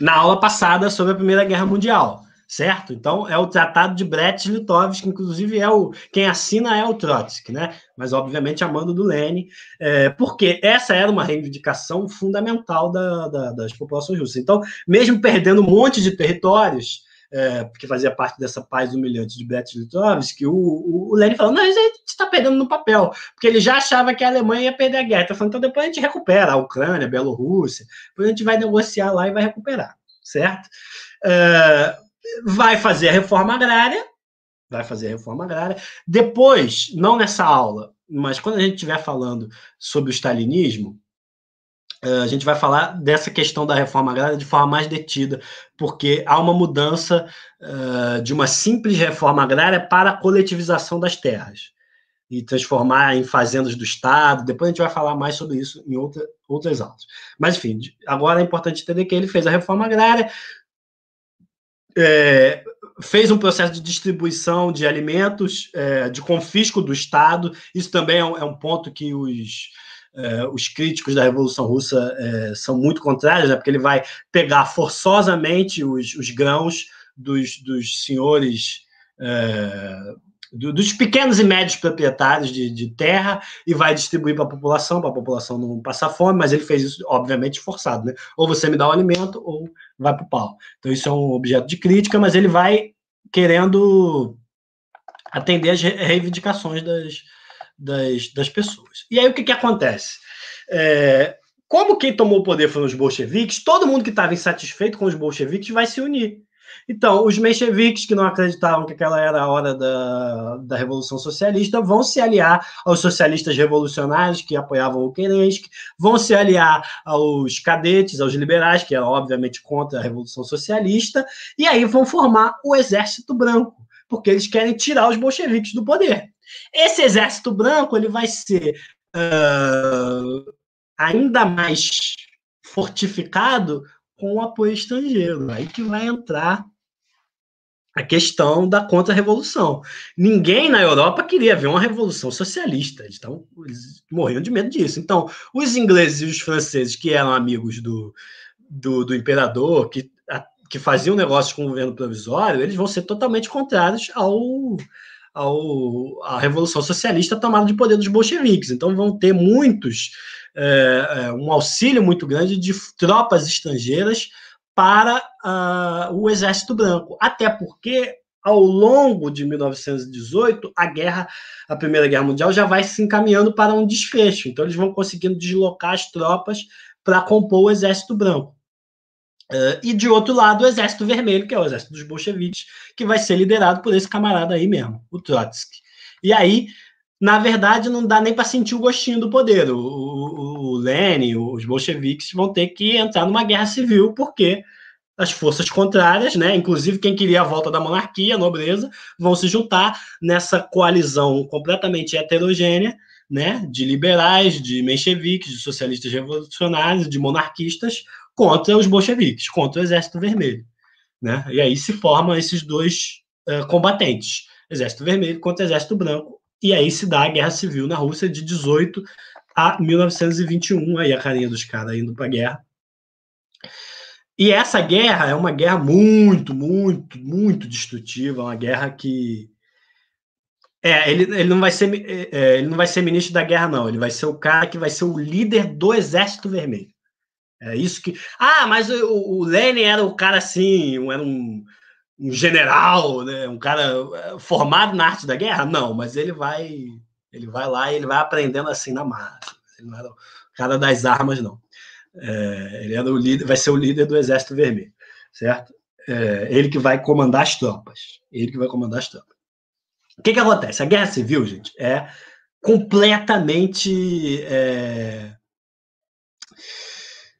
na aula passada sobre a Primeira Guerra Mundial certo? Então é o Tratado de Brest-Litovsk, inclusive é o quem assina é o Trotsky, né? Mas obviamente a mando do Lenin, é, porque essa era uma reivindicação fundamental da, da, das populações russas. Então, mesmo perdendo um monte de territórios é, que fazia parte dessa paz humilhante de Brett litovsk o, o, o, Lenin falou, não, isso a gente está perdendo no papel, porque ele já achava que a Alemanha ia perder a guerra. Então, então depois a gente recupera a Ucrânia, a Bielorrússia, depois a gente vai negociar lá e vai recuperar, certo? É, vai fazer a reforma agrária, vai fazer a reforma agrária. Depois, não nessa aula, mas quando a gente estiver falando sobre o stalinismo, eh, a gente vai falar dessa questão da reforma agrária de forma mais detida, porque há uma mudança eh, de uma simples reforma agrária para a coletivização das terras e transformar em fazendas do Estado. Depois a gente vai falar mais sobre isso em outra, outras aulas. Mas, enfim, agora é importante entender que ele fez a reforma agrária, é, fez um processo de distribuição de alimentos, é, de confisco do Estado. Isso também é um, é um ponto que os, é, os críticos da Revolução Russa é, são muito contrários, né? porque ele vai pegar forçosamente os, os grãos dos, dos senhores é, do, dos pequenos e médios proprietários de, de terra e vai distribuir para a população, para a população não passar fome, mas ele fez isso, obviamente, forçado, né? Ou você me dá o um alimento ou vai para o pau. Então, isso é um objeto de crítica, mas ele vai querendo atender as reivindicações das, das, das pessoas. E aí, o que, que acontece? É, como quem tomou o poder foram os bolcheviques, todo mundo que estava insatisfeito com os bolcheviques vai se unir. Então, os mencheviques que não acreditavam que aquela era a hora da, da Revolução Socialista vão se aliar aos socialistas revolucionários que apoiavam o Kerensky, vão se aliar aos cadetes, aos liberais, que eram obviamente contra a Revolução Socialista, e aí vão formar o Exército Branco, porque eles querem tirar os bolcheviques do poder. Esse Exército Branco ele vai ser uh, ainda mais fortificado com o apoio estrangeiro. Aí que vai entrar a questão da contra-revolução. Ninguém na Europa queria ver uma revolução socialista, então eles morriam de medo disso. Então, os ingleses e os franceses, que eram amigos do, do, do imperador, que, a, que faziam negócios com o governo provisório, eles vão ser totalmente contrários ao, ao, Revolução Socialista, tomada de poder dos bolcheviques. Então, vão ter muitos, é, é um auxílio muito grande de tropas estrangeiras para uh, o Exército Branco. Até porque, ao longo de 1918, a guerra, a Primeira Guerra Mundial, já vai se encaminhando para um desfecho. Então, eles vão conseguindo deslocar as tropas para compor o Exército Branco. Uh, e de outro lado, o Exército Vermelho, que é o exército dos bolcheviques, que vai ser liderado por esse camarada aí mesmo, o Trotsky. E aí, na verdade, não dá nem para sentir o gostinho do poder. O, o, o Lenin, os bolcheviques vão ter que entrar numa guerra civil, porque as forças contrárias, né, inclusive quem queria a volta da monarquia, a nobreza, vão se juntar nessa coalizão completamente heterogênea, né, de liberais, de mencheviques, de socialistas revolucionários, de monarquistas, contra os bolcheviques, contra o Exército Vermelho. Né? E aí se formam esses dois uh, combatentes, Exército Vermelho contra Exército Branco, e aí se dá a Guerra Civil na Rússia de 18 a 1921, aí a carinha dos caras indo para a guerra. E essa guerra é uma guerra muito, muito, muito destrutiva, uma guerra que é, ele, ele, não vai ser, é, é, ele não vai ser ministro da guerra, não. Ele vai ser o cara que vai ser o líder do Exército Vermelho. É isso que. Ah, mas o, o Lenin era o cara assim, era um, um general, né? um cara é, formado na arte da guerra? Não, mas ele vai ele vai lá e ele vai aprendendo assim na massa Ele não era o cara das armas, não. É, ele era o líder, vai ser o líder do Exército Vermelho, certo? É, ele que vai comandar as tropas. Ele que vai comandar as tropas. O que, que acontece? A guerra civil, gente, é completamente. É,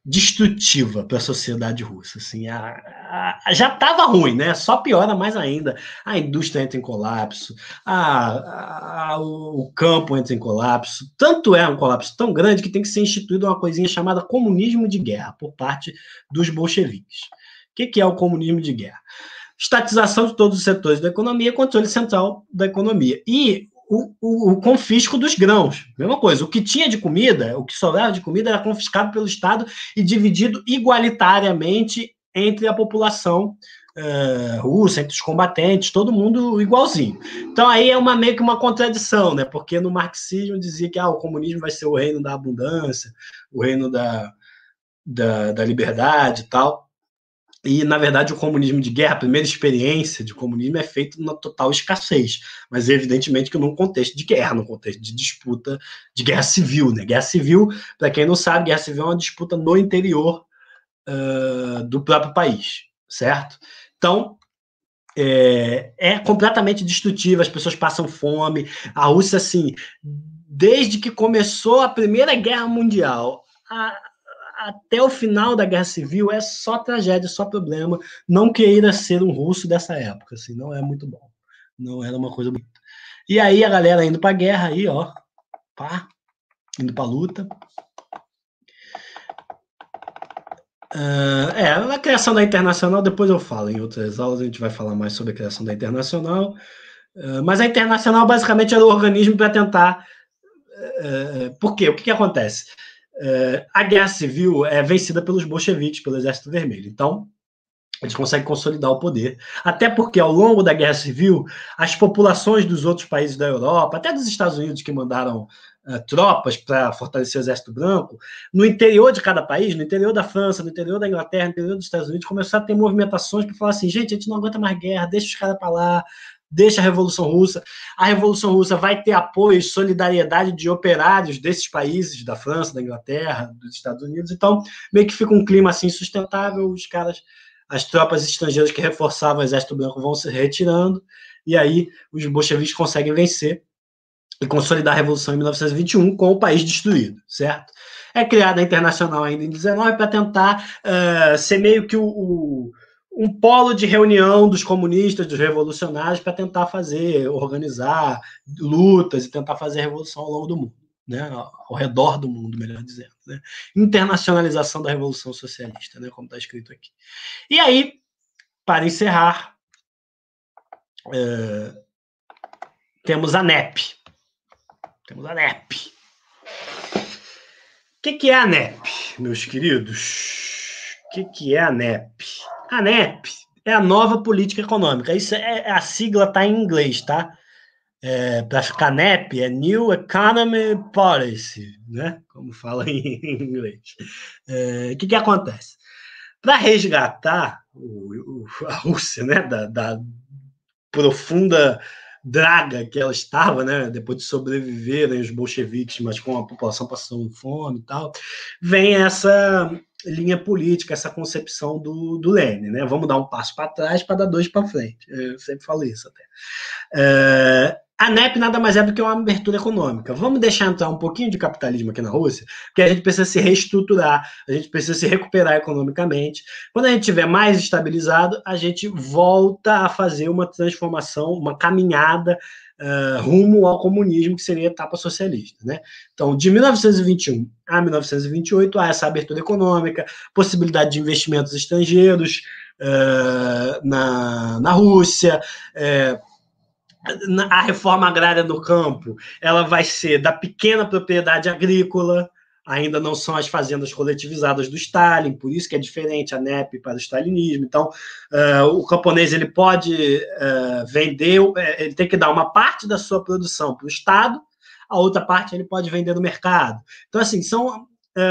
destrutiva para a sociedade russa. Assim, a, a, já estava ruim, né? Só piora mais ainda. A indústria entra em colapso, a, o campo entra em colapso. Tanto é um colapso tão grande que tem que ser instituída uma coisinha chamada comunismo de guerra por parte dos bolcheviques. O que, que é o comunismo de guerra? Estatização de todos os setores da economia, controle central da economia. E o, o, o, confisco dos grãos. Mesma coisa, o que tinha de comida, o que sobrava de comida era confiscado pelo Estado e dividido igualitariamente entre a população uh, russa, entre os combatentes, todo mundo igualzinho. Então aí é uma meio que uma contradição, né? Porque no marxismo dizia que ah, o comunismo vai ser o reino da abundância, o reino da, da, da liberdade e tal. E, na verdade, o comunismo de guerra, a primeira experiência de comunismo é feito na total escassez, mas evidentemente que num contexto de guerra, num contexto de disputa de guerra civil. Né? Guerra civil, para quem não sabe, guerra civil é uma disputa no interior uh, do próprio país, certo? Então, é, é completamente destrutiva, as pessoas passam fome. A Rússia, assim, desde que começou a Primeira Guerra Mundial, a, até o final da Guerra Civil é só tragédia, só problema. Não queira ser um russo dessa época, assim, não é muito bom. Não era uma coisa muito. E aí a galera indo a guerra aí, ó, pá, indo pra luta. Uh, é, a criação da Internacional, depois eu falo, em outras aulas a gente vai falar mais sobre a criação da Internacional. Uh, mas a Internacional basicamente era o organismo para tentar. Uh, por quê? O que, que acontece? É, a guerra civil é vencida pelos bolcheviques, pelo Exército Vermelho. Então, eles conseguem consolidar o poder. Até porque, ao longo da guerra civil, as populações dos outros países da Europa, até dos Estados Unidos, que mandaram uh, tropas para fortalecer o Exército Branco, no interior de cada país, no interior da França, no interior da Inglaterra, no interior dos Estados Unidos, começaram a ter movimentações para falar assim: gente, a gente não aguenta mais guerra, deixa os caras para lá, deixa a Revolução Russa. A Revolução Russa vai ter apoio e solidariedade de operários desses países, da França, da Inglaterra, dos Estados Unidos. Então, meio que fica um clima assim sustentável, os caras, as tropas estrangeiras que reforçavam o Exército Branco vão se retirando, e aí os bolcheviques conseguem vencer e consolidar a Revolução em 1921 com o país destruído, certo? É criada a Internacional ainda em 19 para tentar uh, ser meio que o, o um polo de reunião dos comunistas, dos revolucionários, para tentar fazer, organizar lutas e tentar fazer revolução ao longo do mundo, né? ao redor do mundo, melhor dizendo. Né? Internacionalização da Revolução Socialista, né? como está escrito aqui. E aí, para encerrar, é, temos a NEP. Temos a NEP. O que, que é a NEP, meus queridos? O que, que é a NEP? ANEP é a nova política econômica. Isso é, é a sigla tá em inglês, tá? É, para ficar NEP é New Economy Policy, né? Como fala em inglês. É, o é, que, que acontece? Para resgatar o, o, a Rússia, né, da, da profunda draga que ela estava, né, depois de sobreviverem os bolcheviques, mas com a população passando fome e tal, vem essa linha política, essa concepção do, do Lênin, né? Vamos dar um passo para trás para dar dois para frente. Eu sempre falo isso até. Uh, a NEP nada mais é do que uma abertura econômica. Vamos deixar entrar um pouquinho de capitalismo aqui na Rússia, porque a gente precisa se reestruturar, a gente precisa se recuperar economicamente. Quando a gente tiver mais estabilizado, a gente volta a fazer uma transformação, uma caminhada uh, rumo ao comunismo, que seria a etapa socialista. Né? Então, de 1921 a 1928, há essa abertura econômica, possibilidade de investimentos estrangeiros uh, na, na Rússia. Uh, a reforma agrária no campo, ela vai ser da pequena propriedade agrícola, ainda não são as fazendas coletivizadas do Stalin, por isso que é diferente a NEP para o stalinismo. Então, uh, o camponês ele pode uh, vender, eh, ele tem que dar uma parte da sua produção para o Estado, a outra parte ele pode vender no mercado. Então, assim, são é,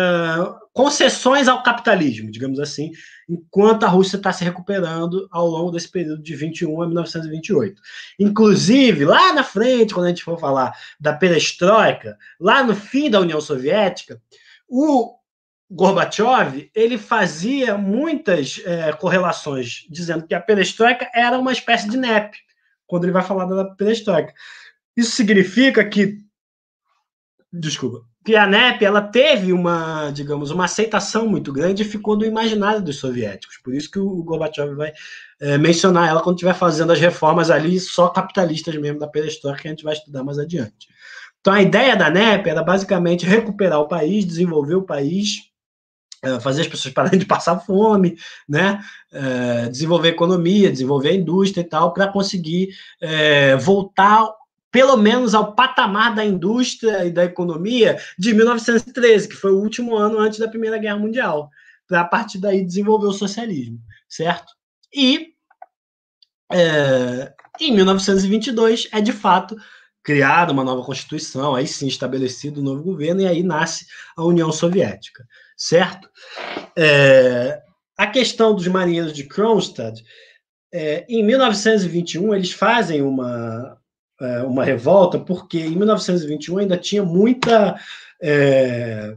concessões ao capitalismo, digamos assim, enquanto a Rússia está se recuperando ao longo desse período de 21 a 1928. Inclusive, lá na frente, quando a gente for falar da perestroika, lá no fim da União Soviética, o Gorbachev ele fazia muitas é, correlações dizendo que a perestroika era uma espécie de NEP quando ele vai falar da perestroika. Isso significa que desculpa, que a NEP ela teve uma, digamos, uma aceitação muito grande e ficou no imaginário dos soviéticos. Por isso que o Gorbachev vai é, mencionar ela quando estiver fazendo as reformas ali só capitalistas mesmo da perestroika que a gente vai estudar mais adiante. Então a ideia da NEP era basicamente recuperar o país, desenvolver o país, é, fazer as pessoas pararem de passar fome, né? É, desenvolver economia, desenvolver indústria e tal, para conseguir é, voltar pelo menos ao patamar da indústria e da economia de 1913, que foi o último ano antes da Primeira Guerra Mundial, para a partir daí desenvolver o socialismo, certo? E é, em 1922 é de fato criada uma nova constituição, aí sim estabelecido um novo governo e aí nasce a União Soviética, certo? É, a questão dos marinheiros de Kronstadt, é, em 1921 eles fazem uma é, uma revolta, porque em 1921 ainda tinha muita, é,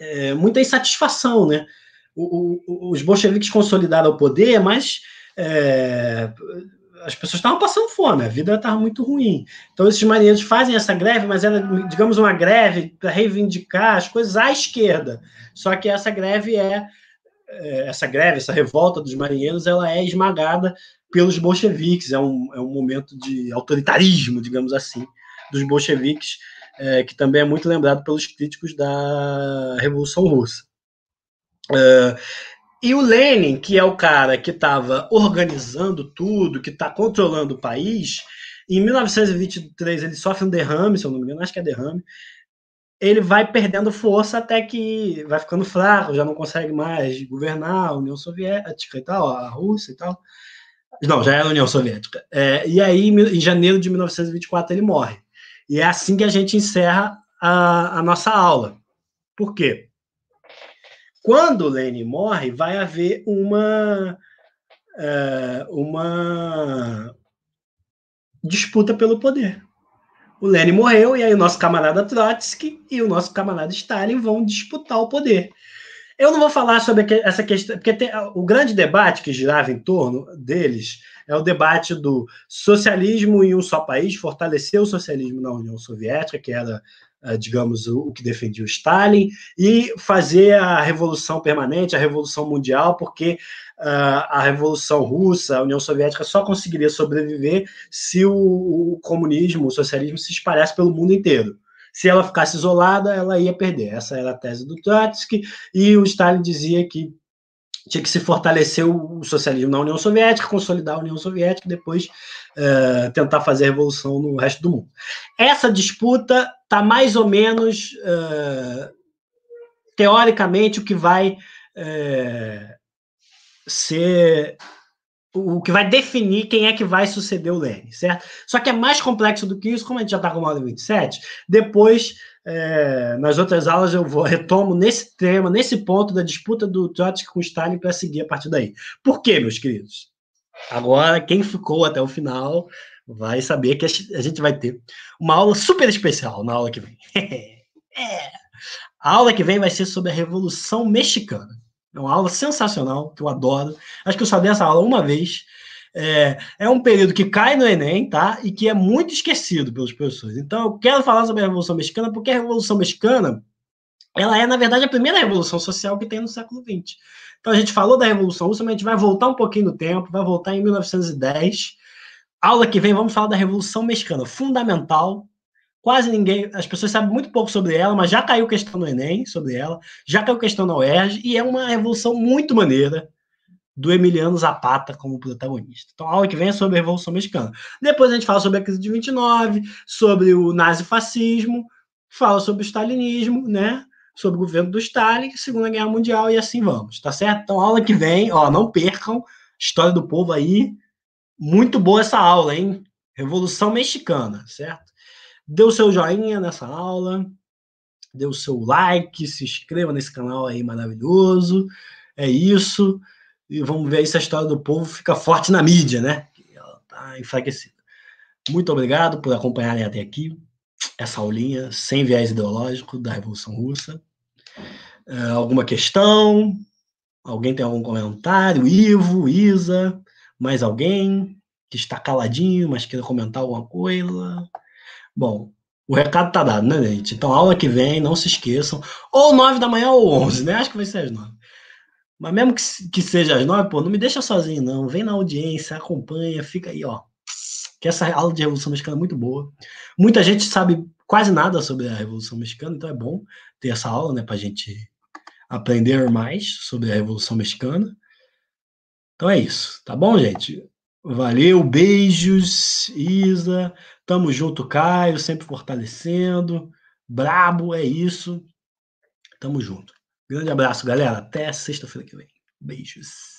é, muita insatisfação, né? O, o, os bolcheviques consolidaram o poder, mas é, as pessoas estavam passando fome, a vida estava muito ruim. Então, esses marinheiros fazem essa greve, mas era, digamos, uma greve para reivindicar as coisas à esquerda. Só que essa greve é, é essa greve, essa revolta dos marinheiros, ela é esmagada pelos bolcheviques. É um, é um momento de autoritarismo, digamos assim, dos bolcheviques, é, que também é muito lembrado pelos críticos da Revolução Russa. É, e o Lenin, que é o cara que estava organizando tudo, que está controlando o país, em 1923 ele sofre um derrame, se eu não me engano, acho que é derrame. Ele vai perdendo força até que vai ficando fraco, já não consegue mais governar a União Soviética e tal, a Rússia e tal. Não, já era é União Soviética. É, e aí, em janeiro de 1924, ele morre. E é assim que a gente encerra a, a nossa aula. Por quê? Quando Lenin morre, vai haver uma, é, uma disputa pelo poder. O Lenin morreu, e aí o nosso camarada Trotsky e o nosso camarada Stalin vão disputar o poder. Eu não vou falar sobre essa questão, porque tem, o grande debate que girava em torno deles é o debate do socialismo em um só país, fortalecer o socialismo na União Soviética, que era, eh, digamos, o que defendia o Stalin, e fazer a revolução permanente, a revolução mundial, porque eh, a Revolução Russa, a União Soviética só conseguiria sobreviver se o, o comunismo, o socialismo se espalhasse pelo mundo inteiro se ela ficasse isolada, ela ia perder. Essa era a tese do Trotsky, e o Stalin dizia que tinha que se fortalecer o socialismo na União Soviética, consolidar a União Soviética e depois uh, tentar fazer a revolução no resto do mundo. Essa disputa está mais ou menos, uh, teoricamente, o que vai uh, ser o que vai definir quem é que vai suceder o Leme, certo? Só que é mais complexo do que isso, como a gente já está com uma aula e 27, depois, é, nas outras aulas, eu vou, retomo nesse tema, nesse ponto da disputa do Trotsky com Stalin para seguir a partir daí. Por quê, meus queridos? Agora, quem ficou até o final vai saber que a gente vai ter uma aula super especial na aula que vem. é. A aula que vem vai ser sobre a Revolução Mexicana. É uma aula sensacional, que eu adoro. Acho que eu só dei essa aula uma vez. É, é, um período que cai no Enem, tá? E que é muito esquecido pelos pessoas. Então, eu quero falar sobre a Revolução Mexicana, porque a Revolução Mexicana, ela é, na verdade, a primeira revolução social que tem no século XX. Então, a gente falou da Revolução Russa, mas a gente vai voltar um pouquinho no tempo, vai voltar em 1910. Aula que vem, vamos falar da Revolução Mexicana, fundamental quase ninguém, as pessoas sabem muito pouco sobre ela, mas já caiu questão no Enem sobre ela, já caiu questão na UERJ, e é uma revolução muito maneira do Emiliano Zapata como protagonista. Então, a aula que vem é sobre a Revolução Mexicana. Depois a gente fala sobre a crise de 29, sobre o nazifascismo, fala sobre o stalinismo, né? Sobre o governo do Stalin, Segunda Guerra Mundial e assim vamos, tá certo? Então, aula que vem, ó, não percam, História do Povo aí. Muito boa essa aula, hein? Revolução Mexicana, certo? dê o seu joinha nessa aula, dê o seu like, se inscreva nesse canal aí maravilhoso. É isso. E vamos ver aí se a história do povo fica forte na mídia, né? Ela tá enfraquecida. Muito obrigado por acompanharem até aqui essa aulinha sem viés ideológico da Revolução Russa. É, alguma questão? Alguém tem algum comentário? Ivo, Isa, mais alguém que está caladinho, mas queira comentar alguma coisa? Bom, o recado tá dado, né, gente? Então, aula que vem, não se esqueçam. Ou nove da manhã ou onze, né? Acho que vai ser às nove. Mas mesmo que, que seja às nove, pô, não me deixa sozinho, não. Vem na audiência, acompanha, fica aí, ó. Que essa aula de Revolução Mexicana é muito boa. Muita gente sabe quase nada sobre a Revolução Mexicana, então é bom ter essa aula, né, pra gente aprender mais sobre a Revolução Mexicana. Então é isso, tá bom, gente? Valeu, beijos, Isa. Tamo junto, Caio, sempre fortalecendo. Brabo, é isso. Tamo junto. Grande abraço, galera. Até sexta-feira que vem. Beijos.